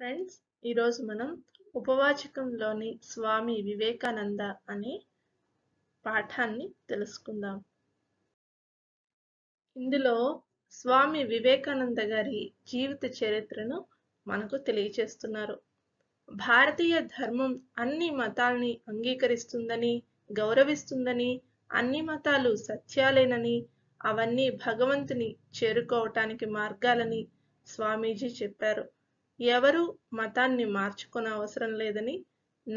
friends ఈరోజు మనం ఉపవాచకంలోని స్వామి వివేకానంద అనే పాఠాన్ని తెలుసుకుందాం ఇందులో స్వామి వివేకానంద గారి జీవిత చరిత్రను మనకు తెలియచేస్తున్నారు భారతీయ ధర్మం అన్ని మతాల్ని అంగీకరిస్తుందని గౌరవిస్తుందని అన్ని మతాలు సత్యాలేనని అవన్నీ భగవంతుని చేరుకోవటానికి మార్గాలని స్వామీజీ చెప్పారు ఎవరు మతాన్ని మార్చుకునే అవసరం లేదని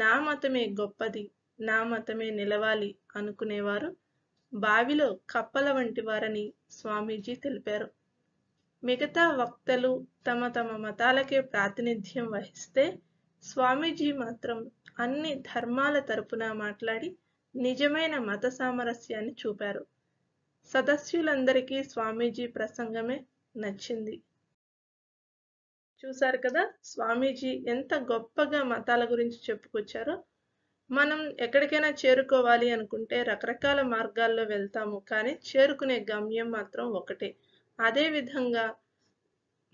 నా మతమే గొప్పది నా మతమే నిలవాలి అనుకునేవారు బావిలో కప్పల వంటి వారని స్వామీజీ తెలిపారు మిగతా వక్తలు తమ తమ మతాలకే ప్రాతినిధ్యం వహిస్తే స్వామీజీ మాత్రం అన్ని ధర్మాల తరపున మాట్లాడి నిజమైన మత సామరస్యాన్ని చూపారు సదస్యులందరికీ స్వామీజీ ప్రసంగమే నచ్చింది చూశారు కదా స్వామీజీ ఎంత గొప్పగా మతాల గురించి చెప్పుకొచ్చారో మనం ఎక్కడికైనా చేరుకోవాలి అనుకుంటే రకరకాల మార్గాల్లో వెళ్తాము కానీ చేరుకునే గమ్యం మాత్రం ఒకటే అదేవిధంగా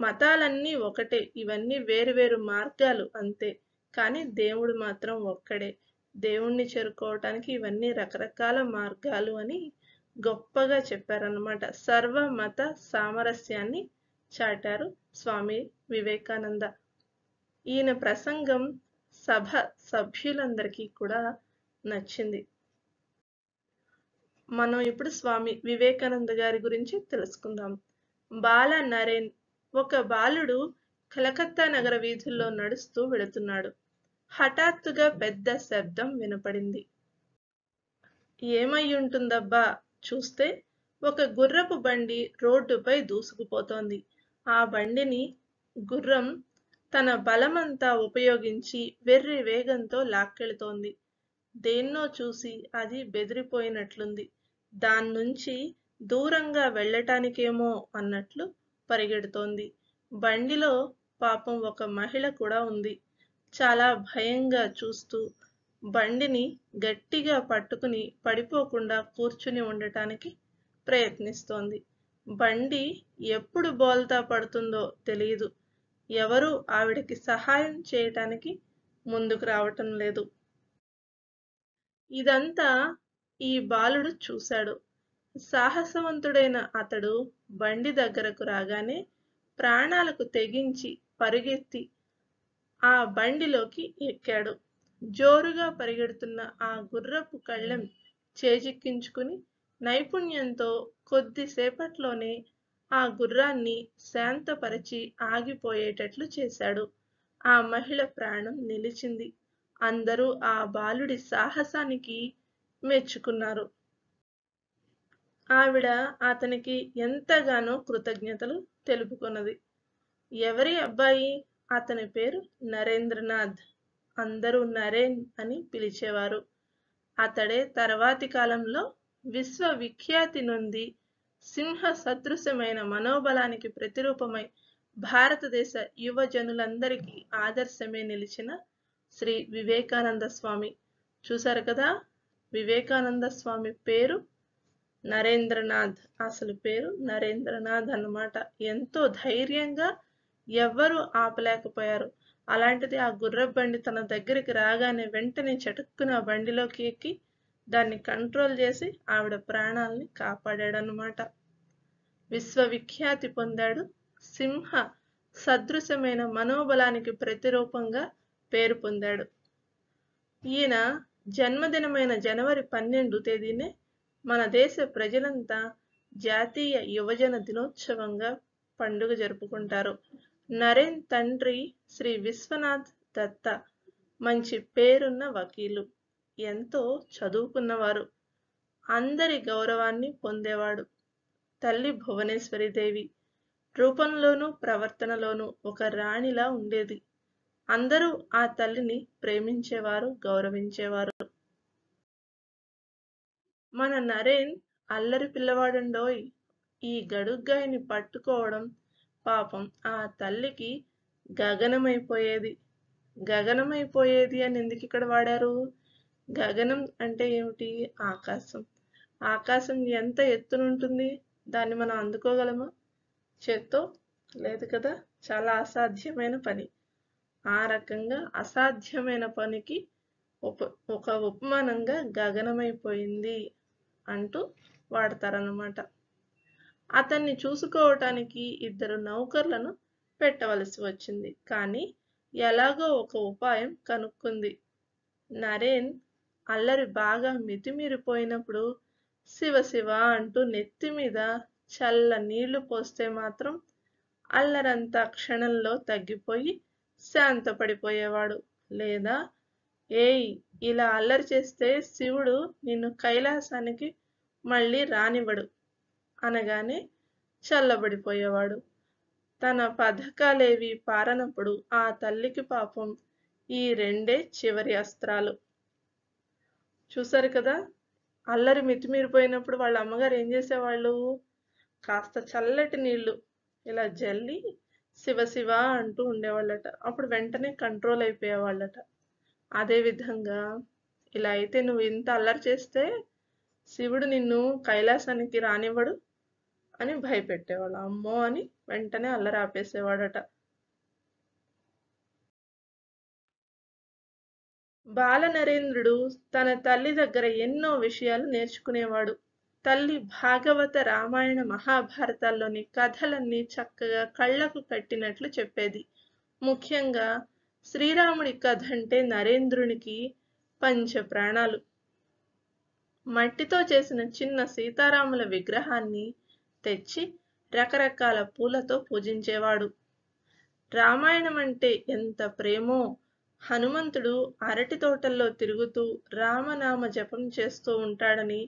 మతాలన్నీ ఒకటే ఇవన్నీ వేరువేరు మార్గాలు అంతే కానీ దేవుడు మాత్రం ఒక్కడే దేవుణ్ణి చేరుకోవటానికి ఇవన్నీ రకరకాల మార్గాలు అని గొప్పగా చెప్పారనమాట సర్వ మత సామరస్యాన్ని చాటారు స్వామి వివేకానంద ఈయన ప్రసంగం సభ సభ్యులందరికీ కూడా నచ్చింది మనం ఇప్పుడు స్వామి వివేకానంద గారి గురించి తెలుసుకుందాం బాల నరేన్ ఒక బాలుడు కలకత్తా నగర వీధుల్లో నడుస్తూ వెళుతున్నాడు హఠాత్తుగా పెద్ద శబ్దం వినపడింది ఏమై ఉంటుందబ్బా చూస్తే ఒక గుర్రపు బండి రోడ్డుపై దూసుకుపోతోంది ఆ బండిని గుర్రం తన బలమంతా ఉపయోగించి వెర్రి వేగంతో లాక్కెళుతోంది దేన్నో చూసి అది బెదిరిపోయినట్లుంది దాన్నుంచి దూరంగా వెళ్ళటానికేమో అన్నట్లు పరిగెడుతోంది బండిలో పాపం ఒక మహిళ కూడా ఉంది చాలా భయంగా చూస్తూ బండిని గట్టిగా పట్టుకుని పడిపోకుండా కూర్చుని ఉండటానికి ప్రయత్నిస్తోంది బండి ఎప్పుడు బోల్తా పడుతుందో తెలియదు ఎవరూ ఆవిడకి సహాయం చేయటానికి ముందుకు రావటం లేదు ఇదంతా ఈ బాలుడు చూశాడు సాహసవంతుడైన అతడు బండి దగ్గరకు రాగానే ప్రాణాలకు తెగించి పరిగెత్తి ఆ బండిలోకి ఎక్కాడు జోరుగా పరిగెడుతున్న ఆ గుర్రపు కళ్ళెం చేజిక్కించుకుని నైపుణ్యంతో కొద్దిసేపట్లోనే ఆ గుర్రాన్ని శాంతపరచి ఆగిపోయేటట్లు చేశాడు ఆ మహిళ ప్రాణం నిలిచింది అందరూ ఆ బాలుడి సాహసానికి మెచ్చుకున్నారు ఆవిడ అతనికి ఎంతగానో కృతజ్ఞతలు తెలుపుకున్నది ఎవరి అబ్బాయి అతని పేరు నరేంద్రనాథ్ అందరూ నరేన్ అని పిలిచేవారు అతడే తర్వాతి కాలంలో విశ్వవిఖ్యాతి నుండి సింహ సదృశ్యమైన మనోబలానికి ప్రతిరూపమై భారతదేశ యువజనులందరికీ ఆదర్శమే నిలిచిన శ్రీ వివేకానంద స్వామి చూశారు కదా వివేకానంద స్వామి పేరు నరేంద్రనాథ్ అసలు పేరు నరేంద్రనాథ్ అన్నమాట ఎంతో ధైర్యంగా ఎవ్వరూ ఆపలేకపోయారు అలాంటిది ఆ గుర్రబండి తన దగ్గరికి రాగానే వెంటనే చటుక్కున బండిలోకి ఎక్కి దాన్ని కంట్రోల్ చేసి ఆవిడ ప్రాణాలని అనమాట విశ్వవిఖ్యాతి పొందాడు సింహ సదృశమైన మనోబలానికి ప్రతిరూపంగా పేరు పొందాడు ఈయన జన్మదినమైన జనవరి పన్నెండు తేదీనే మన దేశ ప్రజలంతా జాతీయ యువజన దినోత్సవంగా పండుగ జరుపుకుంటారు నరేన్ తండ్రి శ్రీ విశ్వనాథ్ దత్త మంచి పేరున్న వకీలు ఎంతో చదువుకున్నవారు అందరి గౌరవాన్ని పొందేవాడు తల్లి భువనేశ్వరిదేవి రూపంలోనూ ప్రవర్తనలోనూ ఒక రాణిలా ఉండేది అందరూ ఆ తల్లిని ప్రేమించేవారు గౌరవించేవారు మన నరేన్ అల్లరి పిల్లవాడుండోయ్ ఈ గడుగ్గాయని పట్టుకోవడం పాపం ఆ తల్లికి గగనమైపోయేది గగనమైపోయేది అని ఎందుకు ఇక్కడ వాడారు గగనం అంటే ఏమిటి ఆకాశం ఆకాశం ఎంత ఎత్తునుంటుంది దాన్ని మనం అందుకోగలమా చేత్తో లేదు కదా చాలా అసాధ్యమైన పని ఆ రకంగా అసాధ్యమైన పనికి ఉప ఒక ఉపమానంగా గగనమైపోయింది అంటూ వాడతారనమాట అతన్ని చూసుకోవటానికి ఇద్దరు నౌకర్లను పెట్టవలసి వచ్చింది కానీ ఎలాగో ఒక ఉపాయం కనుక్కుంది నరేన్ అల్లరి బాగా మితిమీరిపోయినప్పుడు శివ శివ అంటూ నెత్తి మీద చల్ల నీళ్లు పోస్తే మాత్రం అల్లరంతా క్షణంలో తగ్గిపోయి శాంతపడిపోయేవాడు లేదా ఏయ్ ఇలా అల్లరి చేస్తే శివుడు నిన్ను కైలాసానికి మళ్ళీ రానివ్వడు అనగానే చల్లబడిపోయేవాడు తన పథకాలేవి పారనప్పుడు ఆ తల్లికి పాపం ఈ రెండే చివరి అస్త్రాలు చూసారు కదా అల్లరి మితిమీరిపోయినప్పుడు వాళ్ళ అమ్మగారు ఏం చేసేవాళ్ళు కాస్త చల్లటి నీళ్లు ఇలా జల్లి శివ శివ అంటూ ఉండేవాళ్ళట అప్పుడు వెంటనే కంట్రోల్ అయిపోయేవాళ్ళట అదేవిధంగా ఇలా అయితే నువ్వు ఇంత అల్లరి చేస్తే శివుడు నిన్ను కైలాసానికి రానివ్వడు అని భయపెట్టేవాళ్ళు అమ్మో అని వెంటనే అల్లరి ఆపేసేవాడట బాలనరేంద్రుడు తన తల్లి దగ్గర ఎన్నో విషయాలు నేర్చుకునేవాడు తల్లి భాగవత రామాయణ మహాభారతాల్లోని కథలన్నీ చక్కగా కళ్ళకు కట్టినట్లు చెప్పేది ముఖ్యంగా శ్రీరాముడి కథ అంటే నరేంద్రునికి పంచ ప్రాణాలు మట్టితో చేసిన చిన్న సీతారాముల విగ్రహాన్ని తెచ్చి రకరకాల పూలతో పూజించేవాడు రామాయణం అంటే ఎంత ప్రేమో హనుమంతుడు అరటి తోటల్లో తిరుగుతూ రామనామ జపం చేస్తూ ఉంటాడని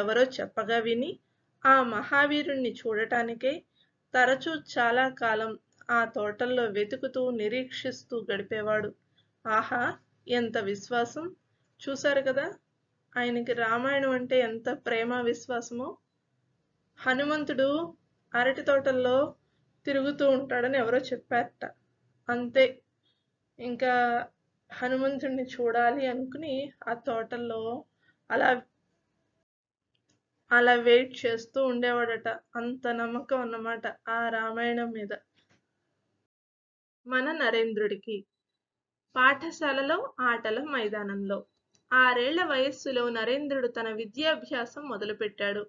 ఎవరో చెప్పగా విని ఆ మహావీరుణ్ణి చూడటానికే తరచూ చాలా కాలం ఆ తోటల్లో వెతుకుతూ నిరీక్షిస్తూ గడిపేవాడు ఆహా ఎంత విశ్వాసం చూశారు కదా ఆయనకి రామాయణం అంటే ఎంత ప్రేమ విశ్వాసమో హనుమంతుడు అరటి తోటల్లో తిరుగుతూ ఉంటాడని ఎవరో చెప్పారట అంతే ఇంకా హనుమంతుడిని చూడాలి అనుకుని ఆ తోటల్లో అలా అలా వెయిట్ చేస్తూ ఉండేవాడట అంత నమ్మకం అన్నమాట ఆ రామాయణం మీద మన నరేంద్రుడికి పాఠశాలలో ఆటల మైదానంలో ఆరేళ్ల వయస్సులో నరేంద్రుడు తన విద్యాభ్యాసం మొదలుపెట్టాడు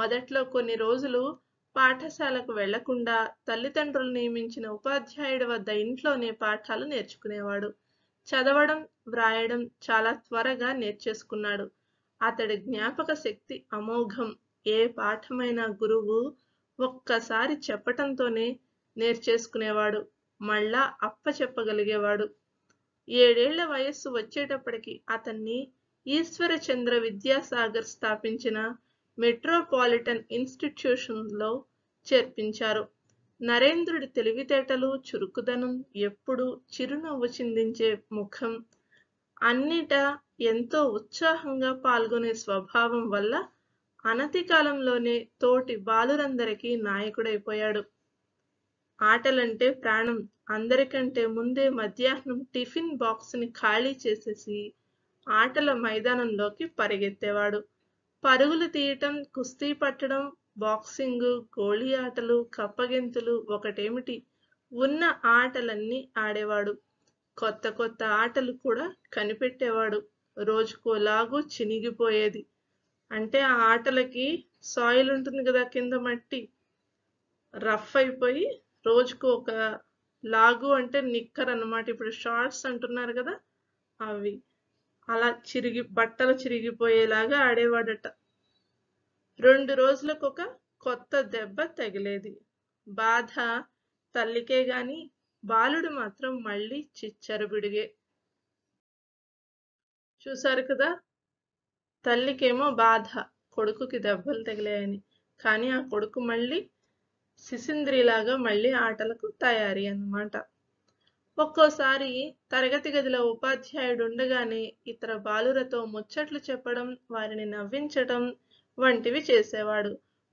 మొదట్లో కొన్ని రోజులు పాఠశాలకు వెళ్లకుండా తల్లిదండ్రులు నియమించిన ఉపాధ్యాయుడి వద్ద ఇంట్లోనే పాఠాలు నేర్చుకునేవాడు చదవడం వ్రాయడం చాలా త్వరగా నేర్చేసుకున్నాడు అతడి జ్ఞాపక శక్తి అమోఘం ఏ పాఠమైన గురువు ఒక్కసారి చెప్పటంతోనే నేర్చేసుకునేవాడు మళ్ళా అప్ప చెప్పగలిగేవాడు ఏడేళ్ల వయస్సు వచ్చేటప్పటికి అతన్ని ఈశ్వరచంద్ర విద్యాసాగర్ స్థాపించిన మెట్రోపాలిటన్ ఇన్స్టిట్యూషన్లో చేర్పించారు నరేంద్రుడి తెలివితేటలు చురుకుదనం ఎప్పుడు చిరునవ్వు చిందించే ముఖం అన్నిట ఎంతో ఉత్సాహంగా పాల్గొనే స్వభావం వల్ల అనతి కాలంలోనే తోటి బాలురందరికీ నాయకుడైపోయాడు ఆటలంటే ప్రాణం అందరికంటే ముందే మధ్యాహ్నం టిఫిన్ బాక్స్ని ఖాళీ చేసేసి ఆటల మైదానంలోకి పరిగెత్తేవాడు పరుగులు తీయటం కుస్తీ పట్టడం బాక్సింగ్ కోళీ ఆటలు కప్పగింతలు ఒకటేమిటి ఉన్న ఆటలన్నీ ఆడేవాడు కొత్త కొత్త ఆటలు కూడా కనిపెట్టేవాడు రోజుకోలాగు చినిగిపోయేది అంటే ఆ ఆటలకి సాయిల్ ఉంటుంది కదా కింద మట్టి రఫ్ అయిపోయి రోజుకు ఒక లాగు అంటే నిక్కర్ అనమాట ఇప్పుడు షార్ట్స్ అంటున్నారు కదా అవి అలా చిరిగి బట్టలు చిరిగిపోయేలాగా ఆడేవాడట రెండు రోజులకు ఒక కొత్త దెబ్బ తగిలేది బాధ తల్లికే గాని బాలుడు మాత్రం మళ్ళీ చిచ్చరబిడిగే చూశారు కదా తల్లికేమో బాధ కొడుకుకి దెబ్బలు తగిలాయని కానీ ఆ కొడుకు మళ్ళీ సిసింద్రిలాగా మళ్ళీ ఆటలకు తయారీ అన్నమాట ఒక్కోసారి తరగతి గదిలో ఉపాధ్యాయుడు ఉండగానే ఇతర బాలురతో ముచ్చట్లు చెప్పడం వారిని నవ్వించటం వంటివి చేసేవాడు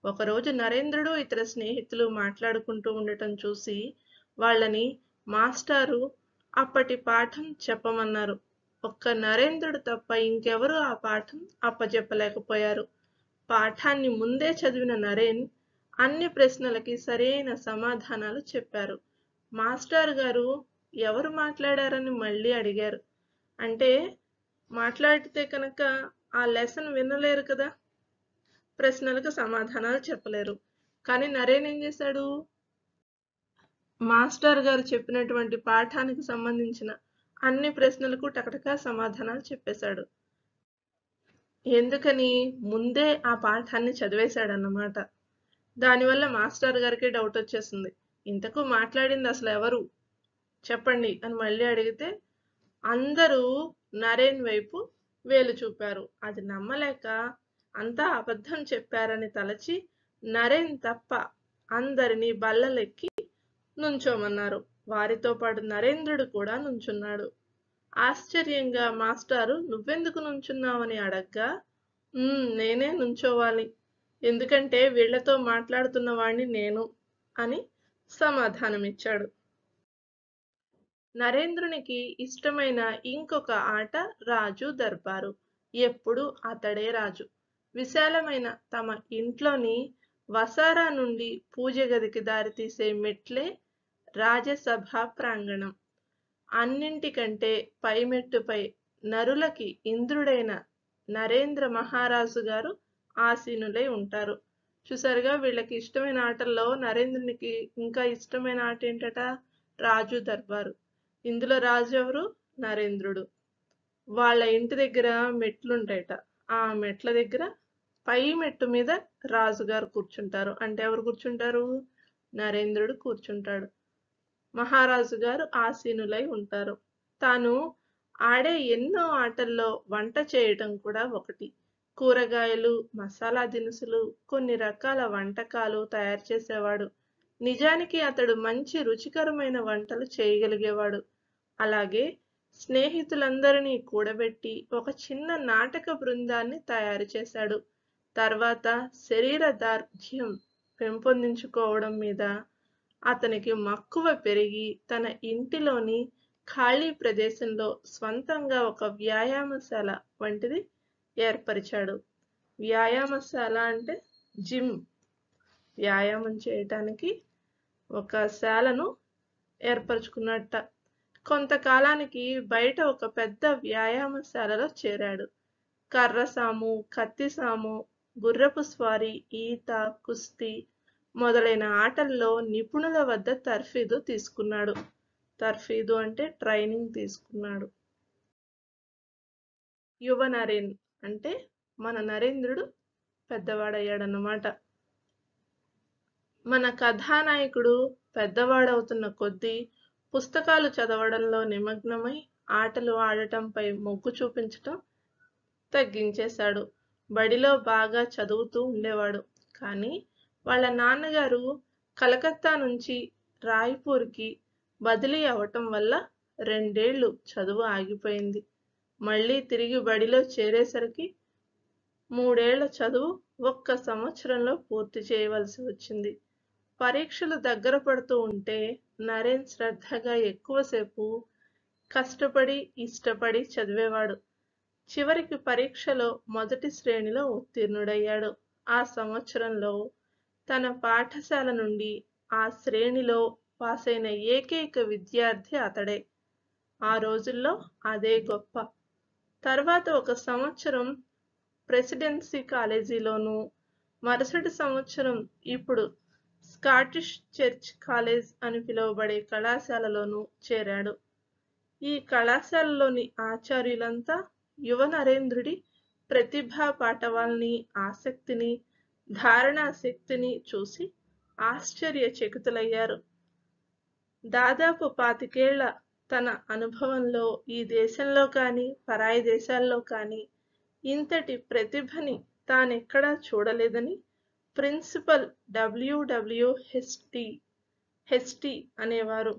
ఒకరోజు నరేంద్రుడు ఇతర స్నేహితులు మాట్లాడుకుంటూ ఉండటం చూసి వాళ్ళని మాస్టారు అప్పటి పాఠం చెప్పమన్నారు ఒక్క నరేంద్రుడు తప్ప ఇంకెవరూ ఆ పాఠం అప్పచెప్పలేకపోయారు పాఠాన్ని ముందే చదివిన నరేన్ అన్ని ప్రశ్నలకి సరైన సమాధానాలు చెప్పారు మాస్టర్ గారు ఎవరు మాట్లాడారని మళ్ళీ అడిగారు అంటే మాట్లాడితే కనుక ఆ లెసన్ వినలేరు కదా ప్రశ్నలకు సమాధానాలు చెప్పలేరు కానీ నరేన్ ఏం చేశాడు మాస్టర్ గారు చెప్పినటువంటి పాఠానికి సంబంధించిన అన్ని ప్రశ్నలకు టకటకా సమాధానాలు చెప్పేశాడు ఎందుకని ముందే ఆ పాఠాన్ని చదివేశాడు అన్నమాట దానివల్ల మాస్టర్ గారికి డౌట్ వచ్చేసింది ఇంతకు మాట్లాడింది అసలు ఎవరు చెప్పండి అని మళ్ళీ అడిగితే అందరూ నరేన్ వైపు వేలు చూపారు అది నమ్మలేక అంతా అబద్ధం చెప్పారని తలచి నరేన్ తప్ప అందరినీ బల్లలెక్కి నుంచోమన్నారు వారితో పాటు నరేంద్రుడు కూడా నుంచున్నాడు ఆశ్చర్యంగా మాస్టారు నువ్వెందుకు నుంచున్నావని అడగ్గా నేనే నుంచోవాలి ఎందుకంటే వీళ్లతో మాట్లాడుతున్న వాణ్ణి నేను అని సమాధానమిచ్చాడు నరేంద్రునికి ఇష్టమైన ఇంకొక ఆట రాజు దర్బారు ఎప్పుడు అతడే రాజు విశాలమైన తమ ఇంట్లోని వసారా నుండి పూజ గదికి దారితీసే మెట్లే రాజసభ ప్రాంగణం అన్నింటికంటే పై మెట్టుపై నరులకి ఇంద్రుడైన నరేంద్ర మహారాజు గారు ఆసీనులై ఉంటారు చూసారుగా వీళ్ళకి ఇష్టమైన ఆటల్లో నరేంద్రునికి ఇంకా ఇష్టమైన ఆట ఏంటట రాజు దర్బారు ఇందులో రాజు ఎవరు నరేంద్రుడు వాళ్ళ ఇంటి దగ్గర మెట్లుంటాయట ఆ మెట్ల దగ్గర పై మెట్టు మీద రాజుగారు కూర్చుంటారు అంటే ఎవరు కూర్చుంటారు నరేంద్రుడు కూర్చుంటాడు మహారాజు గారు ఆసీనులై ఉంటారు తాను ఆడే ఎన్నో ఆటల్లో వంట చేయటం కూడా ఒకటి కూరగాయలు మసాలా దినుసులు కొన్ని రకాల వంటకాలు తయారు చేసేవాడు నిజానికి అతడు మంచి రుచికరమైన వంటలు చేయగలిగేవాడు అలాగే స్నేహితులందరినీ కూడబెట్టి ఒక చిన్న నాటక బృందాన్ని తయారు చేశాడు తర్వాత శరీర దార్ఢ్యం పెంపొందించుకోవడం మీద అతనికి మక్కువ పెరిగి తన ఇంటిలోని ఖాళీ ప్రదేశంలో స్వంతంగా ఒక వ్యాయామశాల వంటిది ఏర్పరిచాడు వ్యాయామశాల అంటే జిమ్ వ్యాయామం చేయటానికి ఒక శాలను ఏర్పరచుకున్నట్ట కొంతకాలానికి బయట ఒక పెద్ద వ్యాయామశాలలో చేరాడు కర్రసాము కత్తిసాము గుర్రపు స్వారీ ఈత కుస్తీ మొదలైన ఆటల్లో నిపుణుల వద్ద తర్ఫీదు తీసుకున్నాడు తర్ఫీదు అంటే ట్రైనింగ్ తీసుకున్నాడు యువ నరేన్ అంటే మన నరేంద్రుడు పెద్దవాడయ్యాడన్నమాట మన కథానాయకుడు పెద్దవాడవుతున్న కొద్దీ పుస్తకాలు చదవడంలో నిమగ్నమై ఆటలు ఆడటంపై మొగ్గు చూపించటం తగ్గించేశాడు బడిలో బాగా చదువుతూ ఉండేవాడు కానీ వాళ్ళ నాన్నగారు కలకత్తా నుంచి రాయ్పూర్కి బదిలీ అవటం వల్ల రెండేళ్లు చదువు ఆగిపోయింది మళ్ళీ తిరిగి బడిలో చేరేసరికి మూడేళ్ల చదువు ఒక్క సంవత్సరంలో పూర్తి చేయవలసి వచ్చింది పరీక్షలు దగ్గర పడుతూ ఉంటే నరేన్ శ్రద్ధగా ఎక్కువసేపు కష్టపడి ఇష్టపడి చదివేవాడు చివరికి పరీక్షలో మొదటి శ్రేణిలో ఉత్తీర్ణుడయ్యాడు ఆ సంవత్సరంలో తన పాఠశాల నుండి ఆ శ్రేణిలో పాస్ అయిన ఏకైక విద్యార్థి అతడే ఆ రోజుల్లో అదే గొప్ప తర్వాత ఒక సంవత్సరం ప్రెసిడెన్సీ కాలేజీలోనూ మరుసటి సంవత్సరం ఇప్పుడు స్కాటిష్ చర్చ్ కాలేజ్ అని పిలువబడే కళాశాలలోనూ చేరాడు ఈ కళాశాలలోని ఆచార్యులంతా యువ నరేంద్రుడి ప్రతిభా పాఠవాల్ని ఆసక్తిని ధారణా శక్తిని చూసి ఆశ్చర్యచకితులయ్యారు దాదాపు పాతికేళ్ల తన అనుభవంలో ఈ దేశంలో కానీ పరాయి దేశాల్లో కానీ ఇంతటి ప్రతిభని తానెక్కడా చూడలేదని ప్రిన్సిపల్ డబ్ల్యూడబ్ల్యూహెచ్టి హెచ్టి అనేవారు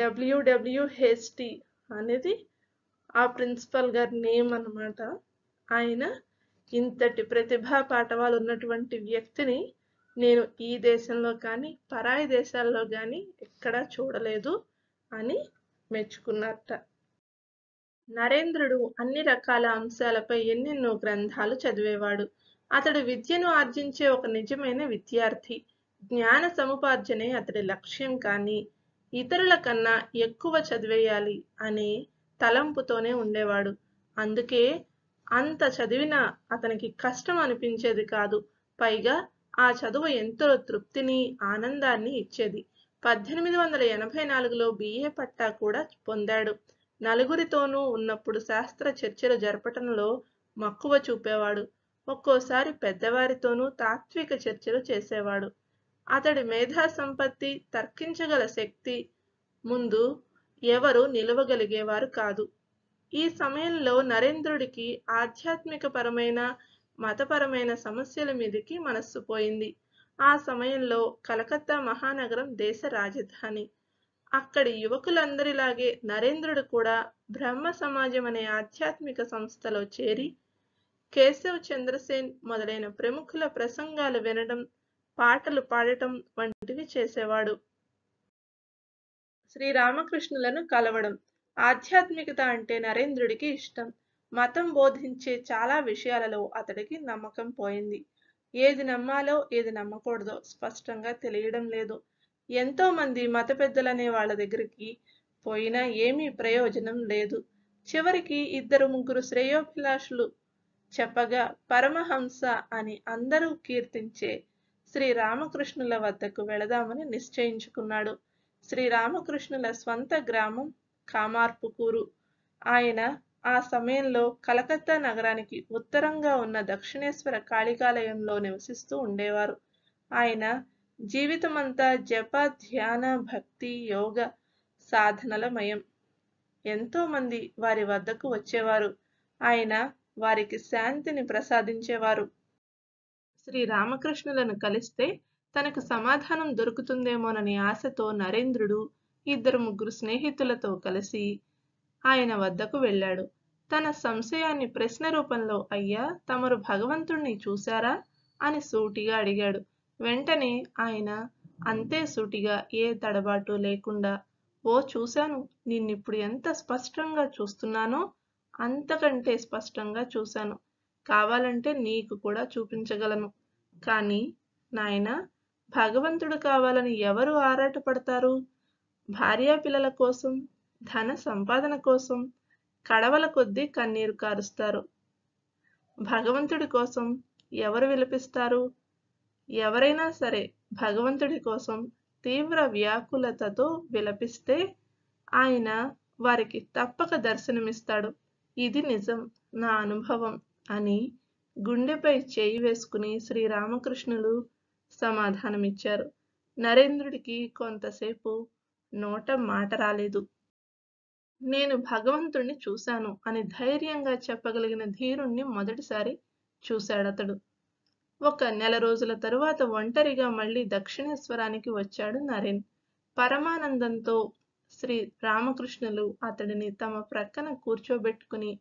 డబ్ల్యూడబ్ల్యూహెచ్టి అనేది ఆ ప్రిన్సిపల్ గారి నేమ్ అనమాట ఆయన ఇంతటి ప్రతిభా పాఠవాలు ఉన్నటువంటి వ్యక్తిని నేను ఈ దేశంలో కానీ పరాయి దేశాల్లో కానీ ఎక్కడా చూడలేదు అని మెచ్చుకున్నారట నరేంద్రుడు అన్ని రకాల అంశాలపై ఎన్నెన్నో గ్రంథాలు చదివేవాడు అతడు విద్యను ఆర్జించే ఒక నిజమైన విద్యార్థి జ్ఞాన సముపార్జనే అతడి లక్ష్యం కానీ ఇతరుల కన్నా ఎక్కువ చదివేయాలి అనే తలంపుతోనే ఉండేవాడు అందుకే అంత చదివినా అతనికి కష్టం అనిపించేది కాదు పైగా ఆ చదువు ఎంతో తృప్తిని ఆనందాన్ని ఇచ్చేది పద్దెనిమిది వందల ఎనభై నాలుగులో బిఏ పట్టా కూడా పొందాడు నలుగురితోనూ ఉన్నప్పుడు శాస్త్ర చర్చలు జరపటంలో మక్కువ చూపేవాడు ఒక్కోసారి పెద్దవారితోనూ తాత్విక చర్చలు చేసేవాడు అతడి మేధా సంపత్తి తర్కించగల శక్తి ముందు ఎవరు నిలవగలిగేవారు కాదు ఈ సమయంలో నరేంద్రుడికి ఆధ్యాత్మికపరమైన మతపరమైన సమస్యల మీదకి మనస్సు పోయింది ఆ సమయంలో కలకత్తా మహానగరం దేశ రాజధాని అక్కడి యువకులందరిలాగే నరేంద్రుడు కూడా బ్రహ్మ సమాజం అనే ఆధ్యాత్మిక సంస్థలో చేరి కేశవ్ చంద్రసేన్ మొదలైన ప్రముఖుల ప్రసంగాలు వినడం పాటలు పాడటం వంటివి చేసేవాడు శ్రీరామకృష్ణులను కలవడం ఆధ్యాత్మికత అంటే నరేంద్రుడికి ఇష్టం మతం బోధించే చాలా విషయాలలో అతడికి నమ్మకం పోయింది ఏది నమ్మాలో ఏది నమ్మకూడదో స్పష్టంగా తెలియడం లేదు ఎంతో మంది మత పెద్దలనే వాళ్ళ దగ్గరికి పోయినా ఏమీ ప్రయోజనం లేదు చివరికి ఇద్దరు ముగ్గురు శ్రేయోభిలాషులు చెప్పగా పరమహంస అని అందరూ కీర్తించే శ్రీ రామకృష్ణుల వద్దకు వెళదామని నిశ్చయించుకున్నాడు శ్రీరామకృష్ణుల స్వంత గ్రామం కామార్పుకూరు ఆయన ఆ సమయంలో కలకత్తా నగరానికి ఉత్తరంగా ఉన్న దక్షిణేశ్వర కాళికాలయంలో నివసిస్తూ ఉండేవారు ఆయన జీవితమంతా జప ధ్యాన భక్తి యోగ సాధనల మయం ఎంతోమంది వారి వద్దకు వచ్చేవారు ఆయన వారికి శాంతిని ప్రసాదించేవారు శ్రీరామకృష్ణులను కలిస్తే తనకు సమాధానం దొరుకుతుందేమోనని ఆశతో నరేంద్రుడు ఇద్దరు ముగ్గురు స్నేహితులతో కలిసి ఆయన వద్దకు వెళ్ళాడు తన సంశయాన్ని ప్రశ్న రూపంలో అయ్యా తమరు భగవంతుణ్ణి చూశారా అని సూటిగా అడిగాడు వెంటనే ఆయన అంతే సూటిగా ఏ తడబాటు లేకుండా ఓ చూశాను నిన్నిప్పుడు ఎంత స్పష్టంగా చూస్తున్నానో అంతకంటే స్పష్టంగా చూశాను కావాలంటే నీకు కూడా చూపించగలను కానీ నాయన భగవంతుడు కావాలని ఎవరు ఆరాటపడతారు భార్యా పిల్లల కోసం ధన సంపాదన కోసం కడవల కొద్దీ కన్నీరు కారుస్తారు భగవంతుడి కోసం ఎవరు విలపిస్తారు ఎవరైనా సరే భగవంతుడి కోసం తీవ్ర వ్యాకులతతో విలపిస్తే ఆయన వారికి తప్పక దర్శనమిస్తాడు ఇది నిజం నా అనుభవం అని గుండెపై చేయి వేసుకుని శ్రీరామకృష్ణులు సమాధానమిచ్చారు నరేంద్రుడికి కొంతసేపు నోట మాట రాలేదు నేను భగవంతుణ్ణి చూశాను అని ధైర్యంగా చెప్పగలిగిన ధీరుణ్ణి మొదటిసారి చూశాడతడు ఒక నెల రోజుల తరువాత ఒంటరిగా మళ్ళీ దక్షిణేశ్వరానికి వచ్చాడు నరేన్ పరమానందంతో శ్రీ రామకృష్ణులు అతడిని తమ ప్రక్కన కూర్చోబెట్టుకుని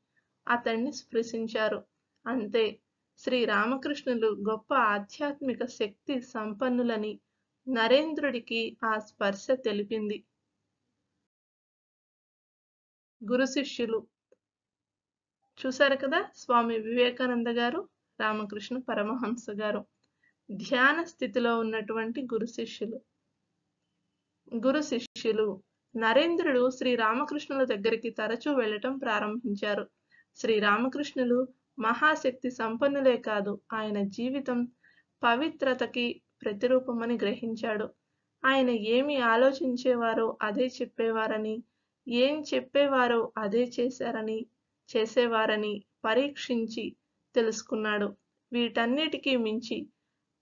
అతన్ని స్పృశించారు అంతే శ్రీ రామకృష్ణులు గొప్ప ఆధ్యాత్మిక శక్తి సంపన్నులని నరేంద్రుడికి ఆ స్పర్శ తెలిపింది గురు శిష్యులు చూశారు కదా స్వామి వివేకానంద గారు రామకృష్ణ పరమహంస గారు ధ్యాన స్థితిలో ఉన్నటువంటి గురు శిష్యులు గురు శిష్యులు నరేంద్రుడు శ్రీరామకృష్ణుల దగ్గరికి తరచూ వెళ్ళటం ప్రారంభించారు శ్రీరామకృష్ణులు మహాశక్తి సంపన్నులే కాదు ఆయన జీవితం పవిత్రతకి ప్రతిరూపమని గ్రహించాడు ఆయన ఏమి ఆలోచించేవారో అదే చెప్పేవారని ఏం చెప్పేవారో అదే చేశారని చేసేవారని పరీక్షించి తెలుసుకున్నాడు వీటన్నిటికీ మించి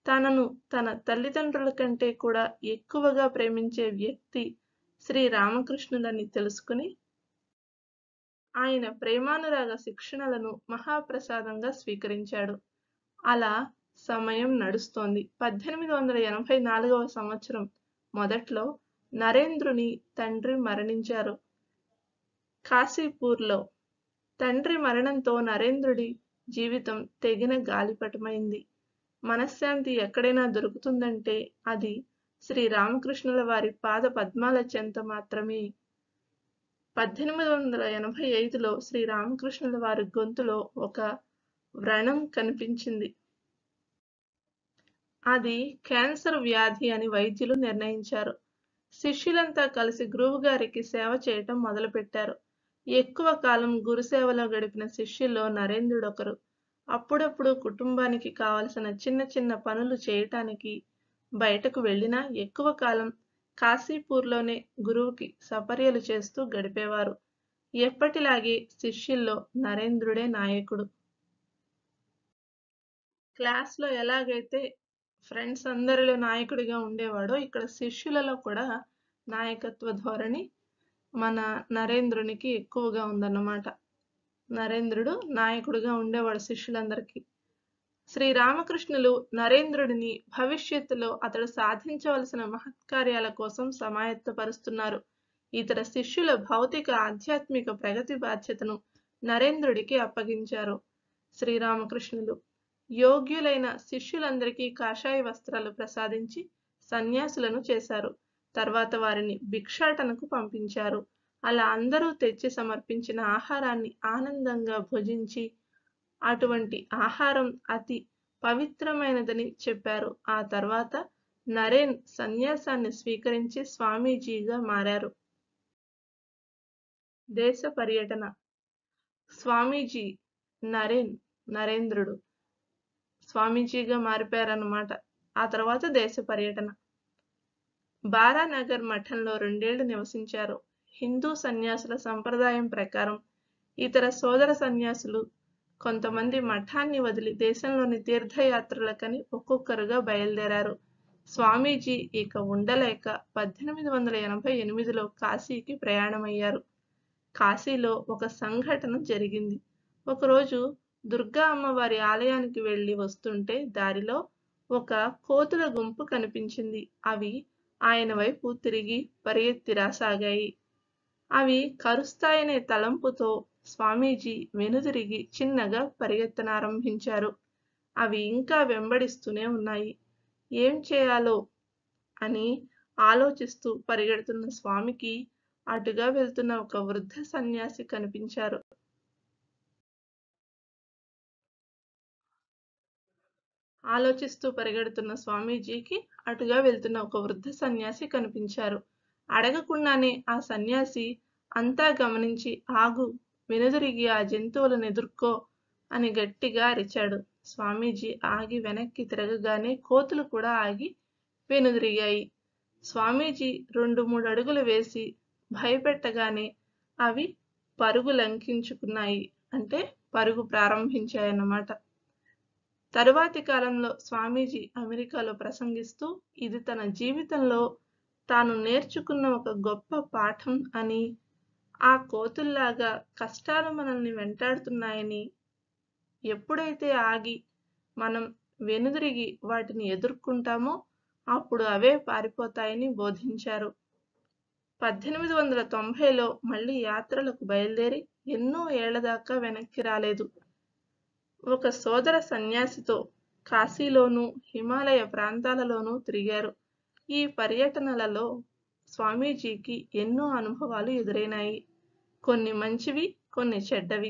తనను తన తల్లిదండ్రుల కంటే కూడా ఎక్కువగా ప్రేమించే వ్యక్తి శ్రీ రామకృష్ణులని తెలుసుకుని ఆయన ప్రేమానురాగ శిక్షణలను మహాప్రసాదంగా స్వీకరించాడు అలా సమయం నడుస్తోంది పద్దెనిమిది వందల ఎనభై నాలుగవ సంవత్సరం మొదట్లో నరేంద్రుని తండ్రి మరణించారు కాశీపూర్లో తండ్రి మరణంతో నరేంద్రుడి జీవితం తెగిన గాలిపటమైంది మనశ్శాంతి ఎక్కడైనా దొరుకుతుందంటే అది శ్రీ రామకృష్ణుల వారి పాద పద్మాల చెంత మాత్రమే పద్దెనిమిది వందల ఎనభై ఐదులో శ్రీ రామకృష్ణుల వారి గొంతులో ఒక వ్రణం కనిపించింది అది క్యాన్సర్ వ్యాధి అని వైద్యులు నిర్ణయించారు శిష్యులంతా కలిసి గురువు గారికి సేవ చేయటం మొదలుపెట్టారు ఎక్కువ కాలం గురుసేవలో గడిపిన శిష్యుల్లో నరేంద్రుడు ఒకరు అప్పుడప్పుడు కుటుంబానికి కావలసిన చిన్న చిన్న పనులు చేయటానికి బయటకు వెళ్ళినా ఎక్కువ కాలం కాశీపూర్లోనే గురువుకి సపర్యలు చేస్తూ గడిపేవారు ఎప్పటిలాగే శిష్యుల్లో నరేంద్రుడే నాయకుడు క్లాస్లో ఎలాగైతే ఫ్రెండ్స్ అందరిలో నాయకుడిగా ఉండేవాడో ఇక్కడ శిష్యులలో కూడా నాయకత్వ ధోరణి మన నరేంద్రునికి ఎక్కువగా ఉందన్నమాట నరేంద్రుడు నాయకుడిగా ఉండేవాడు శిష్యులందరికీ శ్రీరామకృష్ణులు నరేంద్రుడిని భవిష్యత్తులో అతడు సాధించవలసిన మహత్కార్యాల కోసం సమాయత్తపరుస్తున్నారు ఇతర శిష్యుల భౌతిక ఆధ్యాత్మిక ప్రగతి బాధ్యతను నరేంద్రుడికి అప్పగించారు శ్రీరామకృష్ణులు యోగ్యులైన శిష్యులందరికీ కాషాయ వస్త్రాలు ప్రసాదించి సన్యాసులను చేశారు తర్వాత వారిని భిక్షాటనకు పంపించారు అలా అందరూ తెచ్చి సమర్పించిన ఆహారాన్ని ఆనందంగా భుజించి అటువంటి ఆహారం అతి పవిత్రమైనదని చెప్పారు ఆ తర్వాత నరేన్ సన్యాసాన్ని స్వీకరించి స్వామీజీగా మారారు దేశ పర్యటన స్వామీజీ నరేన్ నరేంద్రుడు స్వామీజీగా మారిపోయారన్నమాట ఆ తర్వాత దేశ పర్యటన బారానగర్ మఠంలో రెండేళ్లు నివసించారు హిందూ సన్యాసుల సంప్రదాయం ప్రకారం ఇతర సోదర సన్యాసులు కొంతమంది మఠాన్ని వదిలి దేశంలోని తీర్థయాత్రలకని ఒక్కొక్కరుగా బయలుదేరారు స్వామీజీ ఇక ఉండలేక పద్దెనిమిది వందల ఎనభై ఎనిమిదిలో కాశీకి ప్రయాణమయ్యారు కాశీలో ఒక సంఘటన జరిగింది ఒకరోజు దుర్గా అమ్మవారి ఆలయానికి వెళ్ళి వస్తుంటే దారిలో ఒక కోతుల గుంపు కనిపించింది అవి ఆయన వైపు తిరిగి పరిగెత్తిరాసాగాయి అవి కరుస్తాయనే తలంపుతో స్వామీజీ వెనుదిరిగి చిన్నగా పరిగెత్తనారంభించారు అవి ఇంకా వెంబడిస్తూనే ఉన్నాయి ఏం చేయాలో అని ఆలోచిస్తూ పరిగెడుతున్న స్వామికి అటుగా వెళ్తున్న ఒక వృద్ధ సన్యాసి కనిపించారు ఆలోచిస్తూ పరిగెడుతున్న స్వామీజీకి అటుగా వెళ్తున్న ఒక వృద్ధ సన్యాసి కనిపించారు అడగకుండానే ఆ సన్యాసి అంతా గమనించి ఆగు వెనుదిరిగి ఆ జంతువులను ఎదుర్కో అని గట్టిగా అరిచాడు స్వామీజీ ఆగి వెనక్కి తిరగగానే కోతులు కూడా ఆగి వెనుదిరిగాయి స్వామీజీ రెండు మూడు అడుగులు వేసి భయపెట్టగానే అవి పరుగు లంకించుకున్నాయి అంటే పరుగు ప్రారంభించాయన్నమాట తరువాతి కాలంలో స్వామీజీ అమెరికాలో ప్రసంగిస్తూ ఇది తన జీవితంలో తాను నేర్చుకున్న ఒక గొప్ప పాఠం అని ఆ కోతుల్లాగా కష్టాలు మనల్ని వెంటాడుతున్నాయని ఎప్పుడైతే ఆగి మనం వెనుదిరిగి వాటిని ఎదుర్కొంటామో అప్పుడు అవే పారిపోతాయని బోధించారు పద్దెనిమిది వందల తొంభైలో మళ్ళీ యాత్రలకు బయలుదేరి ఎన్నో ఏళ్ల దాకా వెనక్కి రాలేదు ఒక సోదర సన్యాసితో కాశీలోనూ హిమాలయ ప్రాంతాలలోనూ తిరిగారు ఈ పర్యటనలలో స్వామీజీకి ఎన్నో అనుభవాలు ఎదురైనాయి కొన్ని మంచివి కొన్ని చెడ్డవి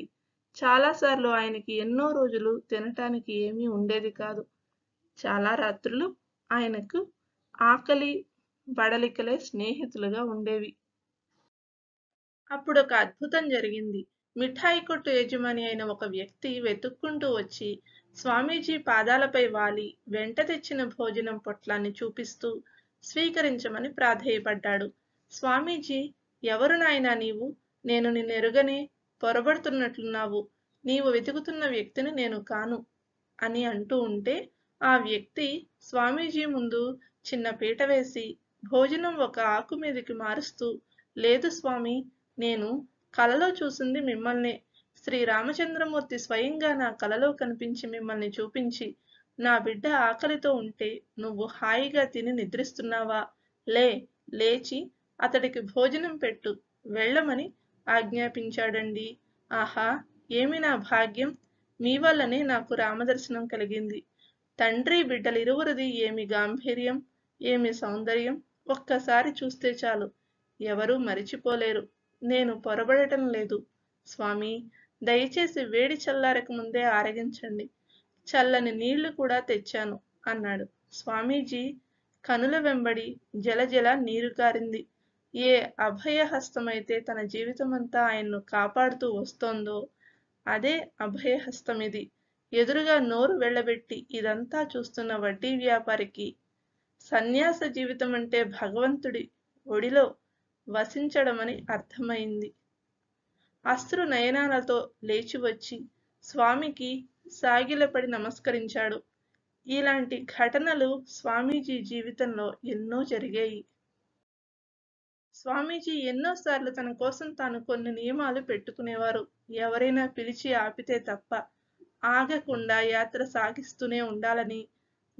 చాలాసార్లు ఆయనకి ఎన్నో రోజులు తినటానికి ఏమీ ఉండేది కాదు చాలా రాత్రులు ఆయనకు ఆకలి బడలికలే స్నేహితులుగా ఉండేవి అప్పుడు ఒక అద్భుతం జరిగింది మిఠాయి కొట్టు యజమాని అయిన ఒక వ్యక్తి వెతుక్కుంటూ వచ్చి స్వామీజీ పాదాలపై వాలి వెంట తెచ్చిన భోజనం పొట్లాన్ని చూపిస్తూ స్వీకరించమని ప్రాధేయపడ్డాడు స్వామీజీ ఎవరు నాయనా నీవు నేను ఎరుగని పొరబడుతున్నట్లున్నావు నీవు వెతుకుతున్న వ్యక్తిని నేను కాను అని అంటూ ఉంటే ఆ వ్యక్తి స్వామీజీ ముందు చిన్న పీట వేసి భోజనం ఒక ఆకు మీదకి మారుస్తూ లేదు స్వామి నేను కలలో చూసింది శ్రీ శ్రీరామచంద్రమూర్తి స్వయంగా నా కలలో కనిపించి మిమ్మల్ని చూపించి నా బిడ్డ ఆకలితో ఉంటే నువ్వు హాయిగా తిని నిద్రిస్తున్నావా లే లేచి అతడికి భోజనం పెట్టు వెళ్ళమని ఆజ్ఞాపించాడండి ఆహా ఏమి నా భాగ్యం మీ వల్లనే నాకు రామదర్శనం కలిగింది తండ్రి బిడ్డలిరువురిది ఏమి గాంభీర్యం ఏమి సౌందర్యం ఒక్కసారి చూస్తే చాలు ఎవరూ మరిచిపోలేరు నేను పొరబడటం లేదు స్వామి దయచేసి వేడి చల్లారక ముందే ఆరగించండి చల్లని నీళ్లు కూడా తెచ్చాను అన్నాడు స్వామీజీ కనుల వెంబడి జల జల నీరు కారింది ఏ అభయహస్తమైతే తన జీవితమంతా ఆయన్ను కాపాడుతూ వస్తోందో అదే అభయహస్తం ఇది ఎదురుగా నోరు వెళ్ళబెట్టి ఇదంతా చూస్తున్న వడ్డీ వ్యాపారికి సన్యాస జీవితం అంటే భగవంతుడి ఒడిలో వసించడమని అర్థమైంది అస్త్రు నయనాలతో లేచి వచ్చి స్వామికి సాగిలపడి నమస్కరించాడు ఇలాంటి ఘటనలు స్వామీజీ జీవితంలో ఎన్నో జరిగాయి స్వామీజీ ఎన్నోసార్లు తన కోసం తాను కొన్ని నియమాలు పెట్టుకునేవారు ఎవరైనా పిలిచి ఆపితే తప్ప ఆగకుండా యాత్ర సాగిస్తూనే ఉండాలని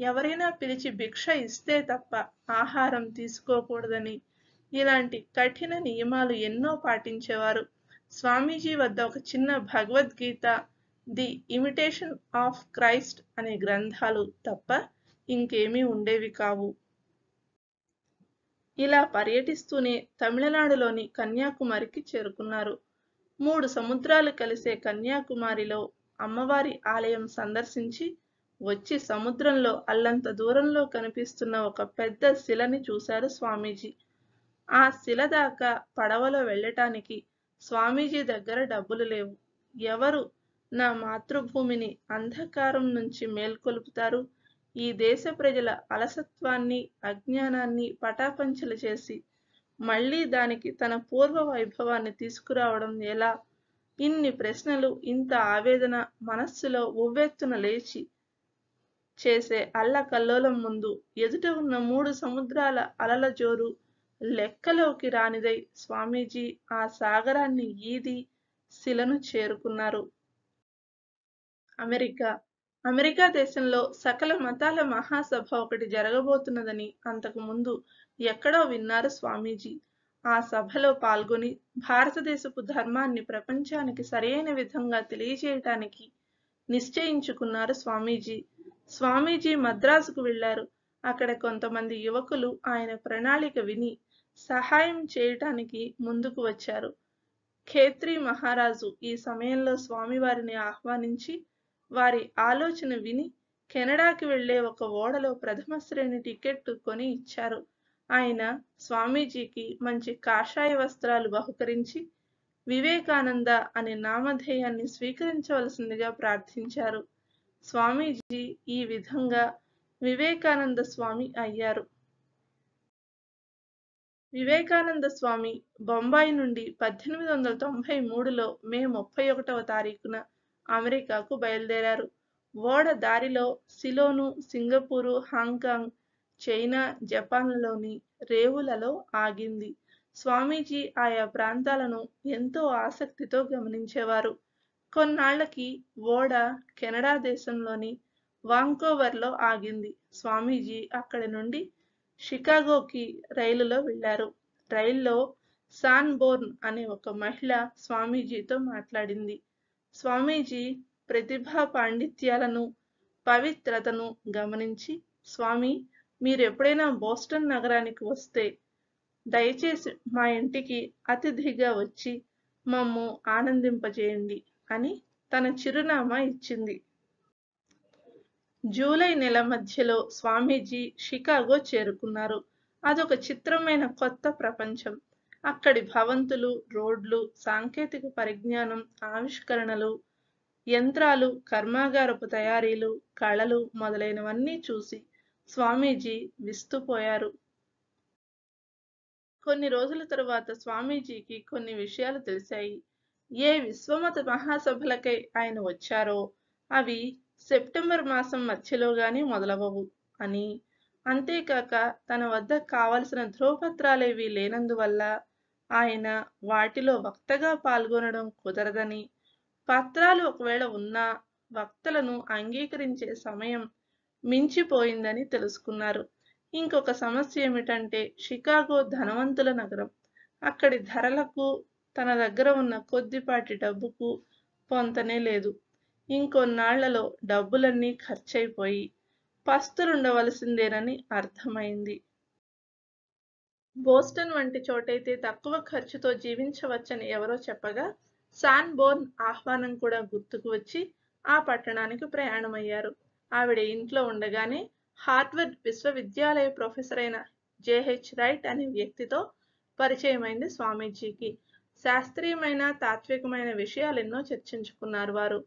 ఎవరైనా పిలిచి భిక్ష ఇస్తే తప్ప ఆహారం తీసుకోకూడదని ఇలాంటి కఠిన నియమాలు ఎన్నో పాటించేవారు స్వామీజీ వద్ద ఒక చిన్న Bhagavadgita the imitation of Christ అనే గ్రంథాలు తప్ప ఇంకేమీ ఉండేవి కావు ఇలా పర్యటిస్తూనే తమిళనాడులోని కన్యాకుమారికి చేరుకున్నారు మూడు సముద్రాలు కలిసే కన్యాకుమారిలో అమ్మవారి ఆలయం సందర్శించి వచ్చి సముద్రంలో అల్లంత దూరంలో కనిపిస్తున్న ఒక పెద్ద శిలని చూశారు స్వామీజీ ఆ శిల దాకా పడవలో వెళ్ళటానికి స్వామీజీ దగ్గర డబ్బులు లేవు ఎవరు నా మాతృభూమిని అంధకారం నుంచి మేల్కొలుపుతారు ఈ దేశ ప్రజల అలసత్వాన్ని అజ్ఞానాన్ని పటాపంచలు చేసి మళ్ళీ దానికి తన పూర్వ వైభవాన్ని తీసుకురావడం ఎలా ఇన్ని ప్రశ్నలు ఇంత ఆవేదన మనస్సులో ఉవ్వెత్తున లేచి చేసే అల్ల కల్లోలం ముందు ఎదుట ఉన్న మూడు సముద్రాల అలల జోరు లెక్కలోకి రానిదై స్వామీజీ ఆ సాగరాన్ని ఈది శిలను చేరుకున్నారు అమెరికా అమెరికా దేశంలో సకల మతాల మహాసభ ఒకటి జరగబోతున్నదని అంతకుముందు ఎక్కడో విన్నారు స్వామీజీ ఆ సభలో పాల్గొని భారతదేశపు ధర్మాన్ని ప్రపంచానికి సరైన విధంగా తెలియజేయటానికి నిశ్చయించుకున్నారు స్వామీజీ స్వామీజీ మద్రాసుకు వెళ్లారు అక్కడ కొంతమంది యువకులు ఆయన ప్రణాళిక విని సహాయం చేయటానికి ముందుకు వచ్చారు ఖేత్రి మహారాజు ఈ సమయంలో స్వామివారిని ఆహ్వానించి వారి ఆలోచన విని కెనడాకి వెళ్లే ఒక ఓడలో ప్రథమ శ్రేణి టికెట్ కొని ఇచ్చారు ఆయన స్వామీజీకి మంచి కాషాయ వస్త్రాలు బహుకరించి వివేకానంద అనే నామధేయాన్ని స్వీకరించవలసిందిగా ప్రార్థించారు స్వామీజీ ఈ విధంగా వివేకానంద స్వామి అయ్యారు వివేకానంద స్వామి బొంబాయి నుండి పద్దెనిమిది వందల తొంభై మూడులో మే ముప్పై ఒకటవ తారీఖున అమెరికాకు బయలుదేరారు ఓడ దారిలో సిలోను సింగపూరు హాంకాంగ్ చైనా జపాన్లలోని రేవులలో ఆగింది స్వామీజీ ఆయా ప్రాంతాలను ఎంతో ఆసక్తితో గమనించేవారు కొన్నాళ్లకి ఓడ కెనడా దేశంలోని వాంకోవర్లో ఆగింది స్వామీజీ అక్కడి నుండి షికాగోకి రైలులో వెళ్ళారు రైల్లో సాన్బోర్న్ అనే ఒక మహిళ స్వామీజీతో మాట్లాడింది స్వామీజీ ప్రతిభా పాండిత్యాలను పవిత్రతను గమనించి స్వామి మీరు ఎప్పుడైనా బోస్టన్ నగరానికి వస్తే దయచేసి మా ఇంటికి అతిథిగా వచ్చి మమ్ము ఆనందింపజేయండి అని తన చిరునామా ఇచ్చింది జూలై నెల మధ్యలో స్వామీజీ షికాగో చేరుకున్నారు అదొక చిత్రమైన కొత్త ప్రపంచం అక్కడి భవంతులు రోడ్లు సాంకేతిక పరిజ్ఞానం ఆవిష్కరణలు యంత్రాలు కర్మాగారపు తయారీలు కళలు మొదలైనవన్నీ చూసి స్వామీజీ విస్తుపోయారు కొన్ని రోజుల తరువాత స్వామీజీకి కొన్ని విషయాలు తెలిసాయి ఏ విశ్వమత మహాసభలకై ఆయన వచ్చారో అవి సెప్టెంబర్ మాసం మధ్యలో గాని మొదలవవు అని అంతేకాక తన వద్ద కావలసిన ధ్రువపత్రాలేవి లేనందువల్ల ఆయన వాటిలో వక్తగా పాల్గొనడం కుదరదని పత్రాలు ఒకవేళ ఉన్నా వక్తలను అంగీకరించే సమయం మించిపోయిందని తెలుసుకున్నారు ఇంకొక సమస్య ఏమిటంటే షికాగో ధనవంతుల నగరం అక్కడి ధరలకు తన దగ్గర ఉన్న కొద్దిపాటి డబ్బుకు పొంతనే లేదు ఇంకొన్నాళ్లలో డబ్బులన్నీ ఖర్చయిపోయి పస్తులుండవలసిందేనని అర్థమైంది బోస్టన్ వంటి చోటైతే తక్కువ ఖర్చుతో జీవించవచ్చని ఎవరో చెప్పగా బోర్న్ ఆహ్వానం కూడా గుర్తుకు వచ్చి ఆ పట్టణానికి ప్రయాణమయ్యారు ఆవిడ ఇంట్లో ఉండగానే హార్వర్డ్ విశ్వవిద్యాలయ ప్రొఫెసర్ అయిన జేహెచ్ రైట్ అనే వ్యక్తితో పరిచయమైంది స్వామీజీకి శాస్త్రీయమైన తాత్వికమైన విషయాలు ఎన్నో చర్చించుకున్నారు వారు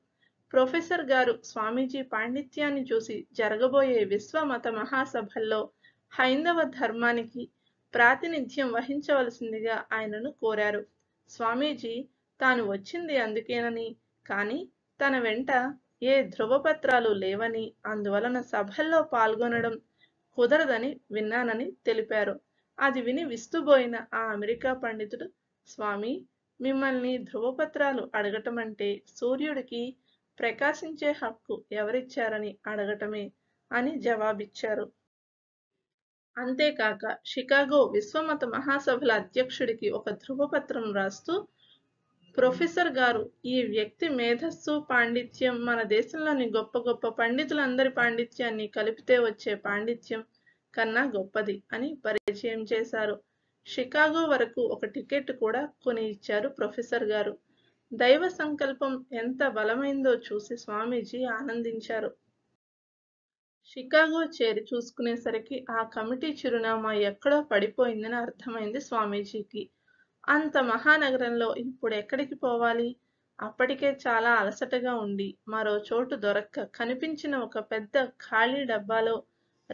ప్రొఫెసర్ గారు స్వామీజీ పాండిత్యాన్ని చూసి జరగబోయే విశ్వమత మహాసభల్లో హైందవ ధర్మానికి ప్రాతినిధ్యం వహించవలసిందిగా ఆయనను కోరారు స్వామీజీ తాను వచ్చింది అందుకేనని కానీ తన వెంట ఏ ధ్రువపత్రాలు లేవని అందువలన సభల్లో పాల్గొనడం కుదరదని విన్నానని తెలిపారు అది విని విస్తుబోయిన ఆ అమెరికా పండితుడు స్వామి మిమ్మల్ని ధ్రువపత్రాలు అడగటం అంటే సూర్యుడికి ప్రకాశించే హక్కు ఎవరిచ్చారని అడగటమే అని జవాబిచ్చారు అంతేకాక షికాగో విశ్వమత మహాసభల అధ్యక్షుడికి ఒక ధృవపత్రం రాస్తూ ప్రొఫెసర్ గారు ఈ వ్యక్తి మేధస్సు పాండిత్యం మన దేశంలోని గొప్ప గొప్ప పండితులందరి పాండిత్యాన్ని కలిపితే వచ్చే పాండిత్యం కన్నా గొప్పది అని పరిచయం చేశారు షికాగో వరకు ఒక టికెట్ కూడా కొని ఇచ్చారు ప్రొఫెసర్ గారు దైవ సంకల్పం ఎంత బలమైందో చూసి స్వామీజీ ఆనందించారు షికాగో చేరి చూసుకునేసరికి ఆ కమిటీ చిరునామా ఎక్కడో పడిపోయిందని అర్థమైంది స్వామీజీకి అంత మహానగరంలో ఇప్పుడు ఎక్కడికి పోవాలి అప్పటికే చాలా అలసటగా ఉండి మరో చోటు దొరక్క కనిపించిన ఒక పెద్ద ఖాళీ డబ్బాలో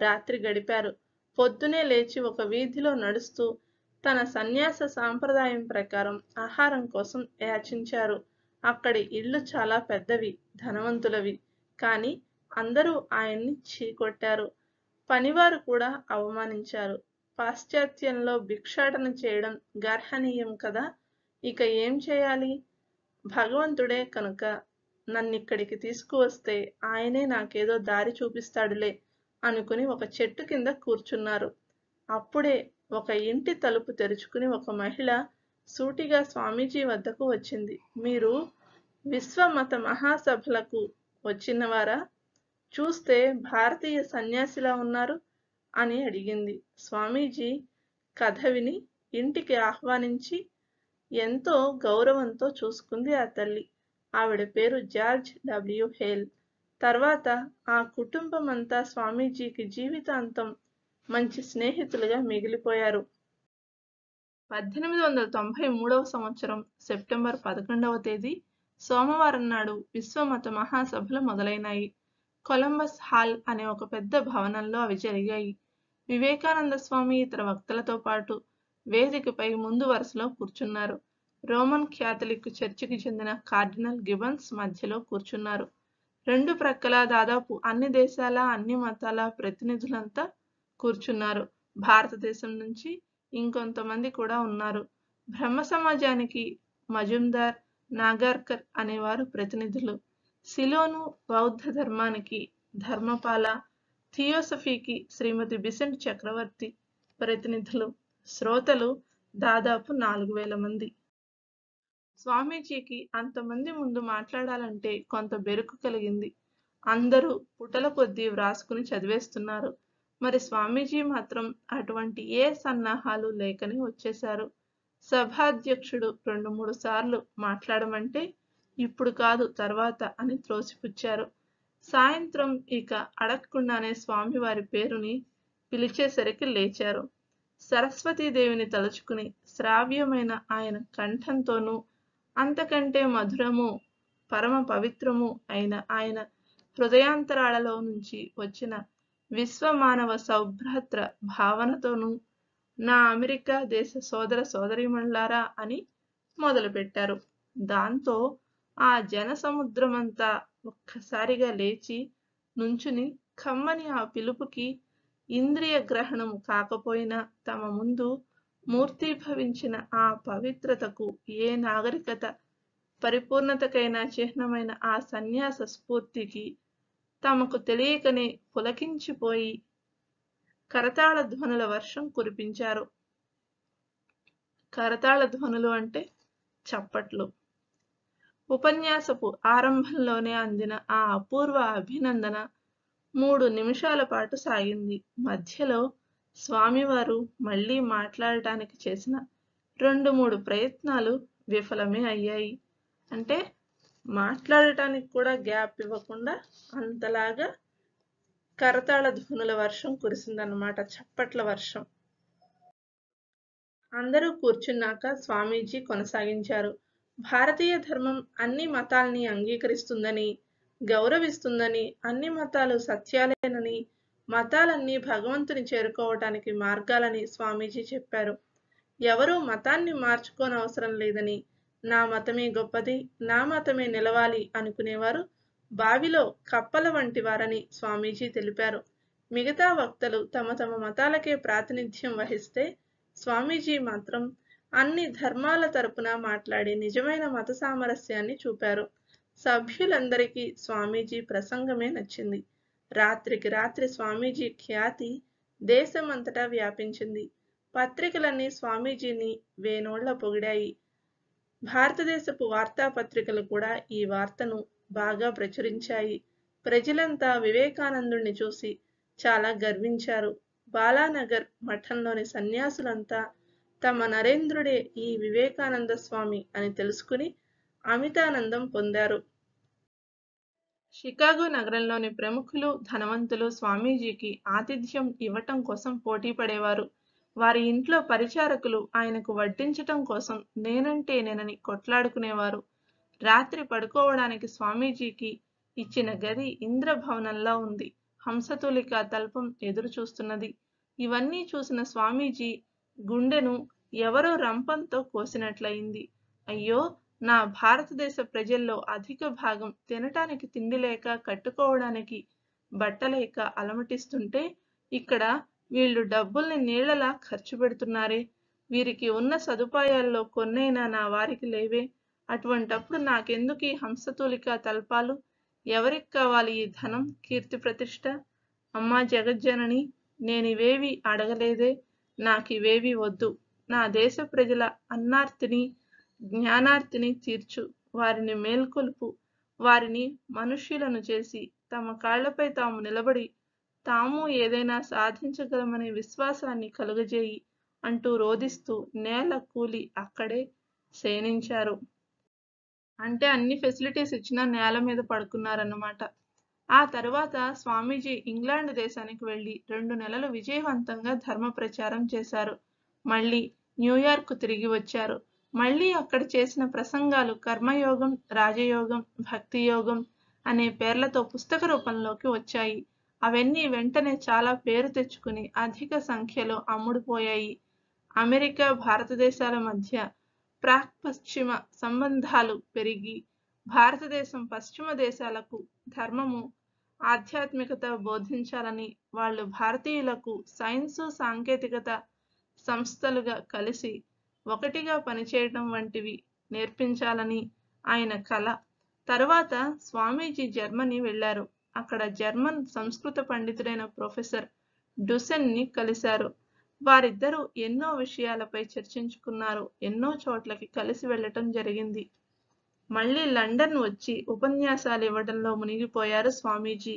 రాత్రి గడిపారు పొద్దునే లేచి ఒక వీధిలో నడుస్తూ తన సన్యాస సాంప్రదాయం ప్రకారం ఆహారం కోసం యాచించారు అక్కడి ఇళ్ళు చాలా పెద్దవి ధనవంతులవి కానీ అందరూ ఆయన్ని చీకొట్టారు పనివారు కూడా అవమానించారు పాశ్చాత్యంలో భిక్షాటన చేయడం గర్హనీయం కదా ఇక ఏం చేయాలి భగవంతుడే కనుక నన్నిక్కడికి తీసుకువస్తే ఆయనే నాకేదో దారి చూపిస్తాడులే అనుకుని ఒక చెట్టు కింద కూర్చున్నారు అప్పుడే ఒక ఇంటి తలుపు తెరుచుకుని ఒక మహిళ సూటిగా స్వామీజీ వద్దకు వచ్చింది మీరు విశ్వమత మహాసభలకు వచ్చినవారా చూస్తే భారతీయ సన్యాసిలా ఉన్నారు అని అడిగింది స్వామీజీ కథ విని ఇంటికి ఆహ్వానించి ఎంతో గౌరవంతో చూసుకుంది ఆ తల్లి ఆవిడ పేరు జార్జ్ డబ్ల్యూ హేల్ తర్వాత ఆ కుటుంబం అంతా స్వామీజీకి జీవితాంతం మంచి స్నేహితులుగా మిగిలిపోయారు పద్దెనిమిది వందల తొంభై మూడవ సంవత్సరం సెప్టెంబర్ పదకొండవ తేదీ సోమవారం నాడు విశ్వమత మహాసభలు మొదలైనాయి కొలంబస్ హాల్ అనే ఒక పెద్ద భవనంలో అవి జరిగాయి వివేకానంద స్వామి ఇతర వక్తలతో పాటు వేదికపై ముందు వరుసలో కూర్చున్నారు రోమన్ క్యాథలిక్ చర్చికి చెందిన కార్డినల్ గిబన్స్ మధ్యలో కూర్చున్నారు రెండు ప్రక్కల దాదాపు అన్ని దేశాల అన్ని మతాల ప్రతినిధులంతా కూర్చున్నారు భారతదేశం నుంచి ఇంకొంతమంది కూడా ఉన్నారు బ్రహ్మ సమాజానికి మజుందార్ నాగార్కర్ అనేవారు ప్రతినిధులు సిలోను బౌద్ధ ధర్మానికి ధర్మపాల థియోసఫీకి శ్రీమతి బిసెంట్ చక్రవర్తి ప్రతినిధులు శ్రోతలు దాదాపు నాలుగు వేల మంది స్వామీజీకి అంతమంది ముందు మాట్లాడాలంటే కొంత బెరుకు కలిగింది అందరూ పుటల కొద్దీ వ్రాసుకుని చదివేస్తున్నారు మరి స్వామీజీ మాత్రం అటువంటి ఏ సన్నాహాలు లేకనే వచ్చేశారు సభాధ్యక్షుడు రెండు మూడు సార్లు మాట్లాడమంటే ఇప్పుడు కాదు తర్వాత అని త్రోసిపుచ్చారు సాయంత్రం ఇక అడగకుండానే స్వామివారి పేరుని పిలిచేసరికి లేచారు సరస్వతీదేవిని తలుచుకుని శ్రావ్యమైన ఆయన కంఠంతోనూ అంతకంటే మధురము పరమ పవిత్రము అయిన ఆయన హృదయాంతరాళలో నుంచి వచ్చిన విశ్వమానవ సౌభ్రత్ర భావనతోనూ నా అమెరికా దేశ సోదర సోదరిమణులారా అని మొదలుపెట్టారు దాంతో ఆ జనసముద్రమంతా ఒక్కసారిగా లేచి నుంచుని కమ్మని ఆ పిలుపుకి ఇంద్రియ గ్రహణము కాకపోయినా తమ ముందు మూర్తీభవించిన ఆ పవిత్రతకు ఏ నాగరికత పరిపూర్ణతకైనా చిహ్నమైన ఆ సన్యాస స్ఫూర్తికి తమకు తెలియకనే పులకించిపోయి కరతాళ ధ్వనుల వర్షం కురిపించారు కరతాళ ధ్వనులు అంటే చప్పట్లు ఉపన్యాసపు ఆరంభంలోనే అందిన ఆ అపూర్వ అభినందన మూడు నిమిషాల పాటు సాగింది మధ్యలో స్వామివారు మళ్ళీ మాట్లాడటానికి చేసిన రెండు మూడు ప్రయత్నాలు విఫలమే అయ్యాయి అంటే మాట్లాడటానికి కూడా గ్యాప్ ఇవ్వకుండా అంతలాగా కరతాళ ధ్వనుల వర్షం కురిసిందన్నమాట చప్పట్ల వర్షం అందరూ కూర్చున్నాక స్వామీజీ కొనసాగించారు భారతీయ ధర్మం అన్ని మతాల్ని అంగీకరిస్తుందని గౌరవిస్తుందని అన్ని మతాలు సత్యాలేనని మతాలన్నీ భగవంతుని చేరుకోవటానికి మార్గాలని స్వామీజీ చెప్పారు ఎవరూ మతాన్ని మార్చుకోనవసరం లేదని నా మతమే గొప్పది నా మతమే నిలవాలి అనుకునేవారు బావిలో కప్పల వంటి వారని స్వామీజీ తెలిపారు మిగతా వక్తలు తమ తమ మతాలకే ప్రాతినిధ్యం వహిస్తే స్వామీజీ మాత్రం అన్ని ధర్మాల తరపున మాట్లాడి నిజమైన మత సామరస్యాన్ని చూపారు సభ్యులందరికీ స్వామీజీ ప్రసంగమే నచ్చింది రాత్రికి రాత్రి స్వామీజీ ఖ్యాతి దేశమంతటా వ్యాపించింది పత్రికలన్నీ స్వామీజీని వేనోళ్ల పొగిడాయి భారతదేశపు వార్తాపత్రికలు కూడా ఈ వార్తను బాగా ప్రచురించాయి ప్రజలంతా వివేకానందుణ్ణి చూసి చాలా గర్వించారు బాలానగర్ మఠంలోని సన్యాసులంతా తమ నరేంద్రుడే ఈ వివేకానంద స్వామి అని తెలుసుకుని అమితానందం పొందారు షికాగో నగరంలోని ప్రముఖులు ధనవంతులు స్వామీజీకి ఆతిథ్యం ఇవ్వటం కోసం పోటీ పడేవారు వారి ఇంట్లో పరిచారకులు ఆయనకు వడ్డించటం కోసం నేనంటే నేనని కొట్లాడుకునేవారు రాత్రి పడుకోవడానికి స్వామీజీకి ఇచ్చిన గది ఇంద్రభవనంలో ఉంది హంసతులిక తల్పం ఎదురు చూస్తున్నది ఇవన్నీ చూసిన స్వామీజీ గుండెను ఎవరో రంపంతో కోసినట్లయింది అయ్యో నా భారతదేశ ప్రజల్లో అధిక భాగం తినటానికి తిండి లేక కట్టుకోవడానికి బట్టలేక అలమటిస్తుంటే ఇక్కడ వీళ్ళు డబ్బుల్ని నీళ్లలా ఖర్చు పెడుతున్నారే వీరికి ఉన్న సదుపాయాల్లో కొన్నైనా నా వారికి లేవే అటువంటప్పుడు నాకెందుకు ఈ హంసతూలిక తల్పాలు ఎవరికి కావాలి ఈ ధనం కీర్తి ప్రతిష్ట అమ్మా జగజ్జనని నేనివేవి అడగలేదే నాకివేవి వద్దు నా దేశ ప్రజల అన్నార్తిని జ్ఞానార్తిని తీర్చు వారిని మేల్కొల్పు వారిని మనుష్యులను చేసి తమ కాళ్లపై తాము నిలబడి తాము ఏదైనా సాధించగలమనే విశ్వాసాన్ని కలుగజేయి అంటూ రోధిస్తూ నేల కూలి అక్కడే శయనించారు అంటే అన్ని ఫెసిలిటీస్ ఇచ్చినా నేల మీద పడుకున్నారన్నమాట ఆ తరువాత స్వామీజీ ఇంగ్లాండ్ దేశానికి వెళ్ళి రెండు నెలలు విజయవంతంగా ధర్మ ప్రచారం చేశారు మళ్ళీ న్యూయార్క్ తిరిగి వచ్చారు మళ్ళీ అక్కడ చేసిన ప్రసంగాలు కర్మయోగం రాజయోగం భక్తి యోగం అనే పేర్లతో పుస్తక రూపంలోకి వచ్చాయి అవన్నీ వెంటనే చాలా పేరు తెచ్చుకుని అధిక సంఖ్యలో అమ్ముడుపోయాయి అమెరికా భారతదేశాల మధ్య ప్రాక్ పశ్చిమ సంబంధాలు పెరిగి భారతదేశం పశ్చిమ దేశాలకు ధర్మము ఆధ్యాత్మికత బోధించాలని వాళ్ళు భారతీయులకు సైన్సు సాంకేతికత సంస్థలుగా కలిసి ఒకటిగా పనిచేయడం వంటివి నేర్పించాలని ఆయన కళ తరువాత స్వామీజీ జర్మనీ వెళ్ళారు అక్కడ జర్మన్ సంస్కృత పండితుడైన ప్రొఫెసర్ డుసెన్ని కలిశారు వారిద్దరూ ఎన్నో విషయాలపై చర్చించుకున్నారు ఎన్నో చోట్లకి కలిసి వెళ్ళటం జరిగింది మళ్ళీ లండన్ వచ్చి ఉపన్యాసాలు ఇవ్వడంలో మునిగిపోయారు స్వామీజీ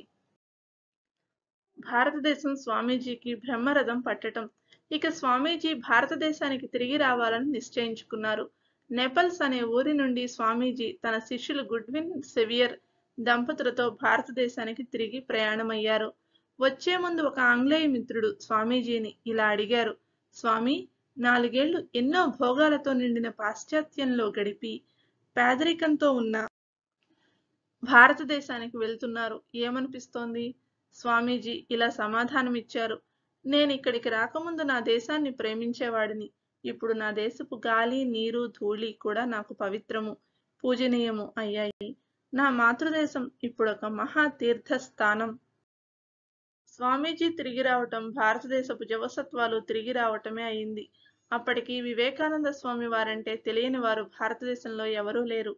భారతదేశం స్వామీజీకి బ్రహ్మరథం పట్టడం ఇక స్వామీజీ భారతదేశానికి తిరిగి రావాలని నిశ్చయించుకున్నారు నెపల్స్ అనే ఊరి నుండి స్వామీజీ తన శిష్యులు గుడ్విన్ సెవియర్ దంపతులతో భారతదేశానికి తిరిగి ప్రయాణమయ్యారు వచ్చే ముందు ఒక ఆంగ్లేయ మిత్రుడు స్వామీజీని ఇలా అడిగారు స్వామి నాలుగేళ్లు ఎన్నో భోగాలతో నిండిన పాశ్చాత్యంలో గడిపి పేదరికంతో ఉన్న భారతదేశానికి వెళ్తున్నారు ఏమనిపిస్తోంది స్వామీజీ ఇలా సమాధానం ఇచ్చారు నేను ఇక్కడికి రాకముందు నా దేశాన్ని ప్రేమించేవాడిని ఇప్పుడు నా దేశపు గాలి నీరు ధూళి కూడా నాకు పవిత్రము పూజనీయము అయ్యాయి నా మాతృదేశం ఒక మహా స్థానం స్వామీజీ తిరిగి రావటం భారతదేశపు జవసత్వాలు తిరిగి రావటమే అయింది అప్పటికి వివేకానంద స్వామి వారంటే తెలియని వారు భారతదేశంలో ఎవరూ లేరు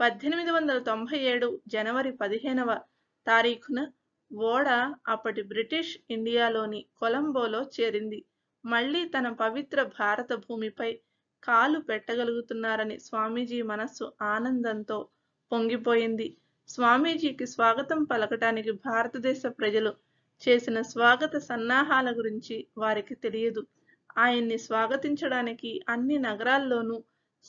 పద్దెనిమిది వందల తొంభై ఏడు జనవరి పదిహేనవ తారీఖున ఓడ అప్పటి బ్రిటిష్ ఇండియాలోని కొలంబోలో చేరింది మళ్లీ తన పవిత్ర భారత భూమిపై కాలు పెట్టగలుగుతున్నారని స్వామీజీ మనస్సు ఆనందంతో పొంగిపోయింది స్వామీజీకి స్వాగతం పలకటానికి భారతదేశ ప్రజలు చేసిన స్వాగత సన్నాహాల గురించి వారికి తెలియదు ఆయన్ని స్వాగతించడానికి అన్ని నగరాల్లోనూ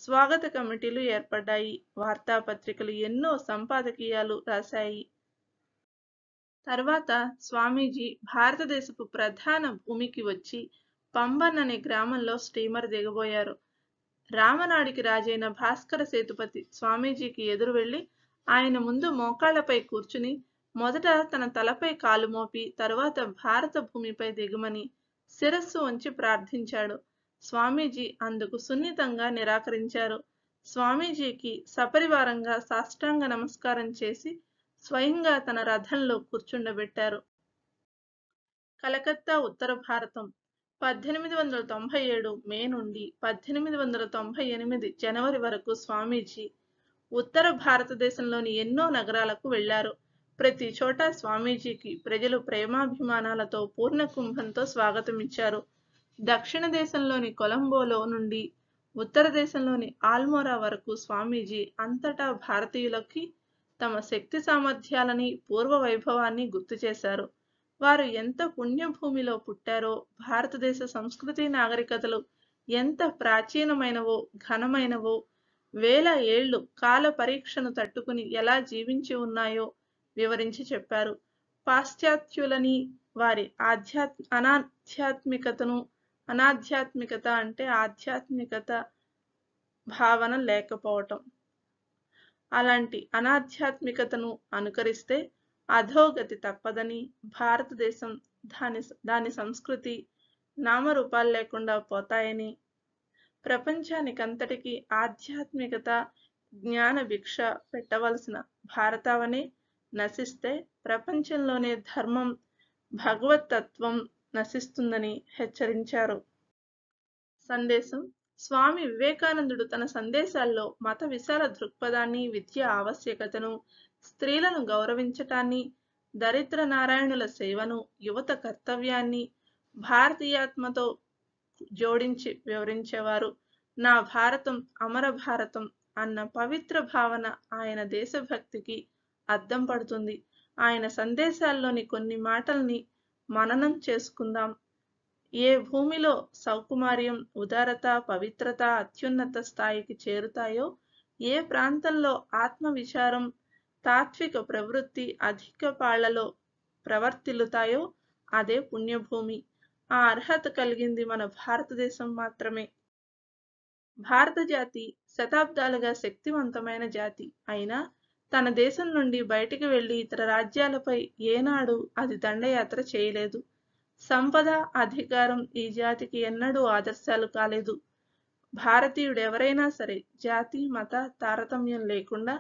స్వాగత కమిటీలు ఏర్పడ్డాయి వార్తాపత్రికలు ఎన్నో సంపాదకీయాలు రాశాయి తర్వాత స్వామీజీ భారతదేశపు ప్రధాన భూమికి వచ్చి పంబన్ అనే గ్రామంలో స్టీమర్ దిగబోయారు రామనాడికి రాజైన భాస్కర సేతుపతి స్వామీజీకి ఎదురు వెళ్లి ఆయన ముందు మోకాళ్లపై కూర్చుని మొదట తన తలపై కాలు మోపి తరువాత భారత భూమిపై దిగమని శిరస్సు ఉంచి ప్రార్థించాడు స్వామీజీ అందుకు సున్నితంగా నిరాకరించారు స్వామీజీకి సపరివారంగా సాష్టాంగ నమస్కారం చేసి స్వయంగా తన రథంలో కూర్చుండబెట్టారు కలకత్తా ఉత్తర భారతం పద్దెనిమిది వందల తొంభై ఏడు మే నుండి పద్దెనిమిది వందల తొంభై ఎనిమిది జనవరి వరకు స్వామీజీ ఉత్తర భారతదేశంలోని ఎన్నో నగరాలకు వెళ్లారు ప్రతి చోట స్వామీజీకి ప్రజలు ప్రేమాభిమానాలతో పూర్ణ కుంభంతో స్వాగతం ఇచ్చారు దక్షిణ దేశంలోని కొలంబోలో నుండి ఉత్తర దేశంలోని ఆల్మోరా వరకు స్వామీజీ అంతటా భారతీయులకి తమ శక్తి సామర్థ్యాలని పూర్వ వైభవాన్ని గుర్తు చేశారు వారు ఎంత పుణ్యభూమిలో పుట్టారో భారతదేశ సంస్కృతి నాగరికతలు ఎంత ప్రాచీనమైనవో ఘనమైనవో వేల ఏళ్లు కాల పరీక్షను తట్టుకుని ఎలా జీవించి ఉన్నాయో వివరించి చెప్పారు పాశ్చాత్యులని వారి ఆధ్యాత్ అనాధ్యాత్మికతను అనాధ్యాత్మికత అంటే ఆధ్యాత్మికత భావన లేకపోవటం అలాంటి అనాధ్యాత్మికతను అనుకరిస్తే అధోగతి తప్పదని భారతదేశం దాని దాని సంస్కృతి నామరూపాలు లేకుండా పోతాయని ప్రపంచానికంతటికీ ఆధ్యాత్మికత జ్ఞాన భిక్ష పెట్టవలసిన భారతావనే నశిస్తే ప్రపంచంలోనే ధర్మం భగవతత్వం నశిస్తుందని హెచ్చరించారు సందేశం స్వామి వివేకానందుడు తన సందేశాల్లో మత విశాల దృక్పథాన్ని విద్య ఆవశ్యకతను స్త్రీలను గౌరవించటాన్ని దరిద్ర నారాయణుల సేవను యువత కర్తవ్యాన్ని భారతీయాత్మతో జోడించి వివరించేవారు నా భారతం అమర భారతం అన్న పవిత్ర భావన ఆయన దేశభక్తికి అద్దం పడుతుంది ఆయన సందేశాల్లోని కొన్ని మాటల్ని మననం చేసుకుందాం ఏ భూమిలో సౌకుమార్యం ఉదారత పవిత్రత అత్యున్నత స్థాయికి చేరుతాయో ఏ ప్రాంతంలో ఆత్మ విచారం తాత్విక ప్రవృత్తి అధిక పాళ్లలో ప్రవర్తిల్లుతాయో అదే పుణ్యభూమి ఆ అర్హత కలిగింది మన భారతదేశం మాత్రమే భారత జాతి శతాబ్దాలుగా శక్తివంతమైన జాతి అయినా తన దేశం నుండి బయటికి వెళ్లి ఇతర రాజ్యాలపై ఏనాడు అది దండయాత్ర చేయలేదు సంపద అధికారం ఈ జాతికి ఎన్నడూ ఆదర్శాలు కాలేదు భారతీయుడు ఎవరైనా సరే జాతి మత తారతమ్యం లేకుండా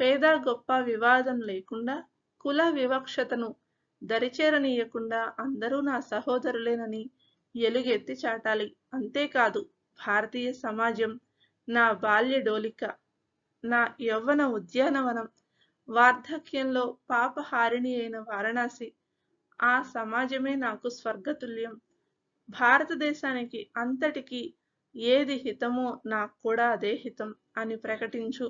పేద గొప్ప వివాదం లేకుండా కుల వివక్షతను దరిచేరనీయకుండా అందరూ నా సహోదరులేనని ఎలుగెత్తి చాటాలి అంతేకాదు భారతీయ సమాజం నా బాల్య డోలిక నా యవ్వన ఉద్యానవనం వార్ధక్యంలో పాపహారిణి అయిన వారణాసి ఆ సమాజమే నాకు స్వర్గతుల్యం భారతదేశానికి అంతటికి ఏది హితమో నాకు కూడా అదే హితం అని ప్రకటించు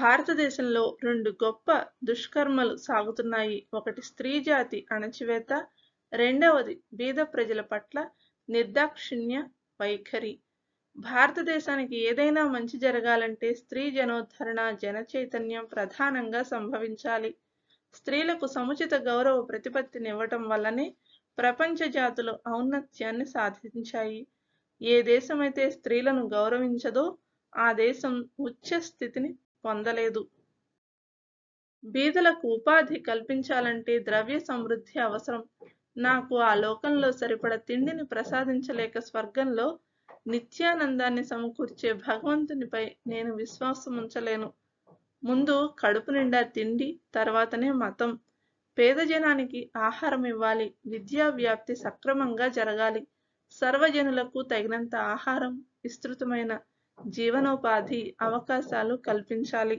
భారతదేశంలో రెండు గొప్ప దుష్కర్మలు సాగుతున్నాయి ఒకటి స్త్రీ జాతి అణచివేత రెండవది బీద ప్రజల పట్ల నిర్దాక్షిణ్య వైఖరి భారతదేశానికి ఏదైనా మంచి జరగాలంటే స్త్రీ జనోద్ధరణ జనచైతన్యం ప్రధానంగా సంభవించాలి స్త్రీలకు సముచిత గౌరవ ప్రతిపత్తిని ఇవ్వటం వల్లనే ప్రపంచ జాతులు ఔన్నత్యాన్ని సాధించాయి ఏ దేశమైతే స్త్రీలను గౌరవించదో ఆ దేశం ఉచ్చ స్థితిని పొందలేదు బీదలకు ఉపాధి కల్పించాలంటే ద్రవ్య సమృద్ధి అవసరం నాకు ఆ లోకంలో సరిపడ తిండిని ప్రసాదించలేక స్వర్గంలో నిత్యానందాన్ని సమకూర్చే భగవంతునిపై నేను విశ్వాసం ఉంచలేను ముందు కడుపు నిండా తిండి తర్వాతనే మతం పేద జనానికి ఆహారం ఇవ్వాలి విద్యా వ్యాప్తి సక్రమంగా జరగాలి సర్వజనులకు తగినంత ఆహారం విస్తృతమైన జీవనోపాధి అవకాశాలు కల్పించాలి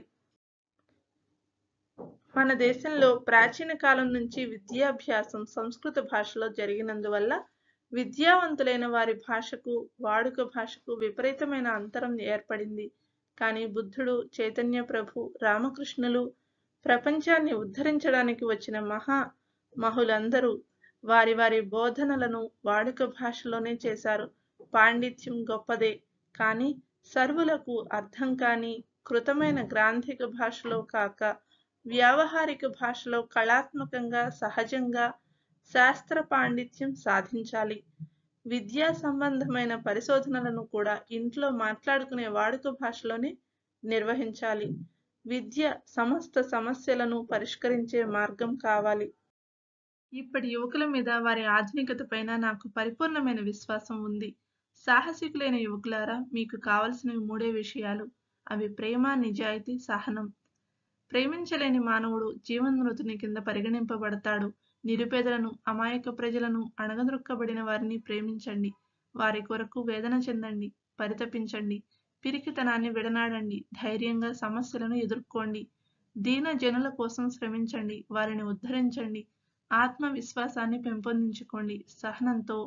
మన దేశంలో ప్రాచీన కాలం నుంచి విద్యాభ్యాసం సంస్కృత భాషలో జరిగినందువల్ల విద్యావంతులైన వారి భాషకు వాడుక భాషకు విపరీతమైన అంతరం ఏర్పడింది కానీ బుద్ధుడు చైతన్య ప్రభు రామకృష్ణులు ప్రపంచాన్ని ఉద్ధరించడానికి వచ్చిన మహా మహులందరూ వారి వారి బోధనలను వాడుక భాషలోనే చేశారు పాండిత్యం గొప్పదే కానీ సర్వులకు అర్థం కాని కృతమైన గ్రాంధిక భాషలో కాక వ్యావహారిక భాషలో కళాత్మకంగా సహజంగా శాస్త్ర పాండిత్యం సాధించాలి విద్యా సంబంధమైన పరిశోధనలను కూడా ఇంట్లో మాట్లాడుకునే వాడుక భాషలోనే నిర్వహించాలి విద్య సమస్త సమస్యలను పరిష్కరించే మార్గం కావాలి ఇప్పటి యువకుల మీద వారి ఆధునికత పైన నాకు పరిపూర్ణమైన విశ్వాసం ఉంది సాహసికులైన యువకులారా మీకు కావలసినవి మూడే విషయాలు అవి ప్రేమ నిజాయితీ సహనం ప్రేమించలేని మానవుడు జీవన్మృతుని కింద పరిగణింపబడతాడు నిరుపేదలను అమాయక ప్రజలను అణగదొక్కబడిన వారిని ప్రేమించండి వారి కొరకు వేదన చెందండి పరితపించండి పిరికితనాన్ని విడనాడండి ధైర్యంగా సమస్యలను ఎదుర్కోండి దీన జనుల కోసం శ్రమించండి వారిని ఉద్ధరించండి ఆత్మవిశ్వాసాన్ని పెంపొందించుకోండి సహనంతో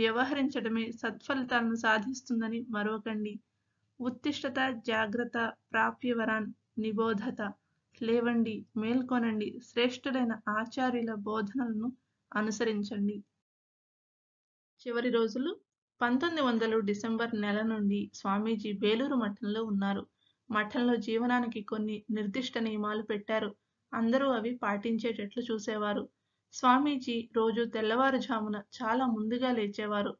వ్యవహరించడమే సత్ఫలితాలను సాధిస్తుందని మరొకండి ఉత్తిష్టత జాగ్రత్త ప్రాప్యవరాన్ నిబోధత లేవండి మేల్కొనండి శ్రేష్ఠుడైన ఆచార్యుల బోధనలను అనుసరించండి చివరి రోజులు పంతొమ్మిది వందలు డిసెంబర్ నెల నుండి స్వామీజీ బేలూరు మఠంలో ఉన్నారు మఠంలో జీవనానికి కొన్ని నిర్దిష్ట నియమాలు పెట్టారు అందరూ అవి పాటించేటట్లు చూసేవారు స్వామీజీ రోజు తెల్లవారుజామున చాలా ముందుగా లేచేవారు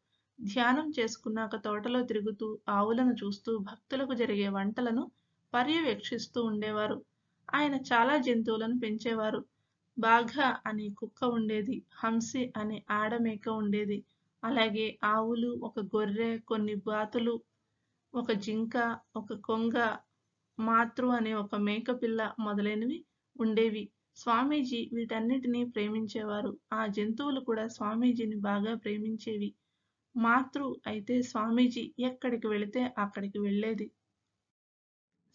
ధ్యానం చేసుకున్నాక తోటలో తిరుగుతూ ఆవులను చూస్తూ భక్తులకు జరిగే వంటలను పర్యవేక్షిస్తూ ఉండేవారు ఆయన చాలా జంతువులను పెంచేవారు బాఘ అనే కుక్క ఉండేది హంసి అనే ఆడమేక ఉండేది అలాగే ఆవులు ఒక గొర్రె కొన్ని బాతులు ఒక జింక ఒక కొంగ మాతృ అనే ఒక మేకపిల్ల మొదలైనవి ఉండేవి స్వామీజీ వీటన్నిటినీ ప్రేమించేవారు ఆ జంతువులు కూడా స్వామీజీని బాగా ప్రేమించేవి మాతృ అయితే స్వామీజీ ఎక్కడికి వెళితే అక్కడికి వెళ్ళేది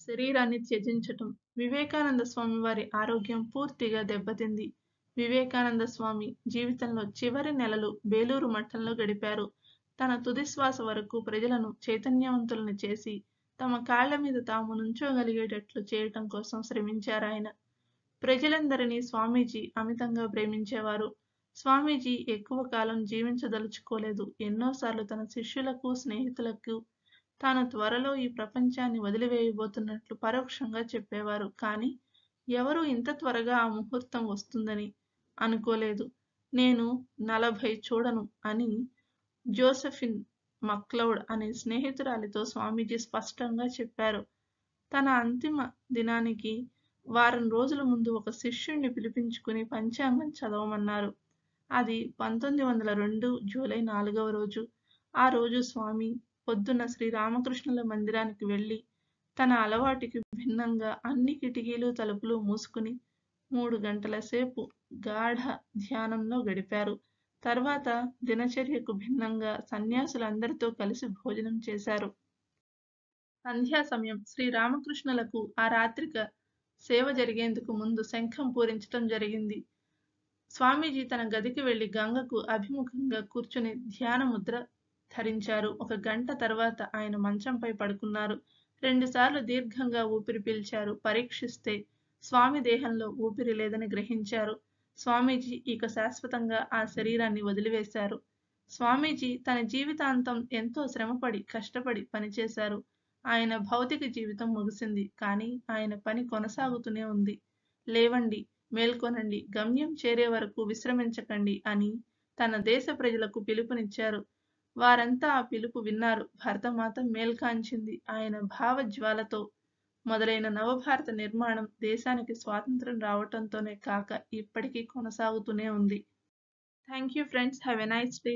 శరీరాన్ని త్యజించటం వివేకానంద స్వామి వారి ఆరోగ్యం పూర్తిగా దెబ్బతింది వివేకానంద స్వామి జీవితంలో చివరి నెలలు బేలూరు మఠంలో గడిపారు తన తుదిశ్వాస వరకు ప్రజలను చైతన్యవంతులను చేసి తమ కాళ్ల మీద తాము నుంచోగలిగేటట్లు చేయటం కోసం శ్రమించారు ఆయన ప్రజలందరినీ స్వామీజీ అమితంగా ప్రేమించేవారు స్వామీజీ ఎక్కువ కాలం జీవించదలుచుకోలేదు ఎన్నోసార్లు తన శిష్యులకు స్నేహితులకు తాను త్వరలో ఈ ప్రపంచాన్ని వదిలివేయబోతున్నట్లు పరోక్షంగా చెప్పేవారు కానీ ఎవరు ఇంత త్వరగా ఆ ముహూర్తం వస్తుందని అనుకోలేదు నేను నలభై చూడను అని జోసెఫిన్ మక్లౌడ్ అనే స్నేహితురాలితో స్వామీజీ స్పష్టంగా చెప్పారు తన అంతిమ దినానికి వారం రోజుల ముందు ఒక శిష్యుణ్ణి పిలిపించుకుని పంచాంగం చదవమన్నారు అది పంతొమ్మిది వందల రెండు జూలై నాలుగవ రోజు ఆ రోజు స్వామి పొద్దున శ్రీరామకృష్ణుల మందిరానికి వెళ్ళి తన అలవాటికి భిన్నంగా అన్ని కిటికీలు తలుపులు మూసుకుని మూడు గంటల సేపు గాఢ ధ్యానంలో గడిపారు తర్వాత దినచర్యకు భిన్నంగా సన్యాసులందరితో కలిసి భోజనం చేశారు సంధ్యా సమయం శ్రీరామకృష్ణులకు ఆ రాత్రిక సేవ జరిగేందుకు ముందు శంఖం పూరించటం జరిగింది స్వామీజీ తన గదికి వెళ్లి గంగకు అభిముఖంగా కూర్చుని ధ్యాన ముద్ర ధరించారు ఒక గంట తర్వాత ఆయన మంచంపై పడుకున్నారు రెండుసార్లు దీర్ఘంగా ఊపిరి పీల్చారు పరీక్షిస్తే స్వామి దేహంలో ఊపిరి లేదని గ్రహించారు స్వామీజీ ఇక శాశ్వతంగా ఆ శరీరాన్ని వదిలివేశారు స్వామీజీ తన జీవితాంతం ఎంతో శ్రమపడి కష్టపడి పనిచేశారు ఆయన భౌతిక జీవితం ముగిసింది కానీ ఆయన పని కొనసాగుతూనే ఉంది లేవండి మేల్కొనండి గమ్యం చేరే వరకు విశ్రమించకండి అని తన దేశ ప్రజలకు పిలుపునిచ్చారు వారంతా ఆ పిలుపు విన్నారు భరతమాత మేల్కాంచింది ఆయన భావజ్వాలతో మొదలైన నవభారత నిర్మాణం దేశానికి స్వాతంత్రం రావటంతోనే కాక ఇప్పటికీ కొనసాగుతూనే ఉంది thank you friends have a nice day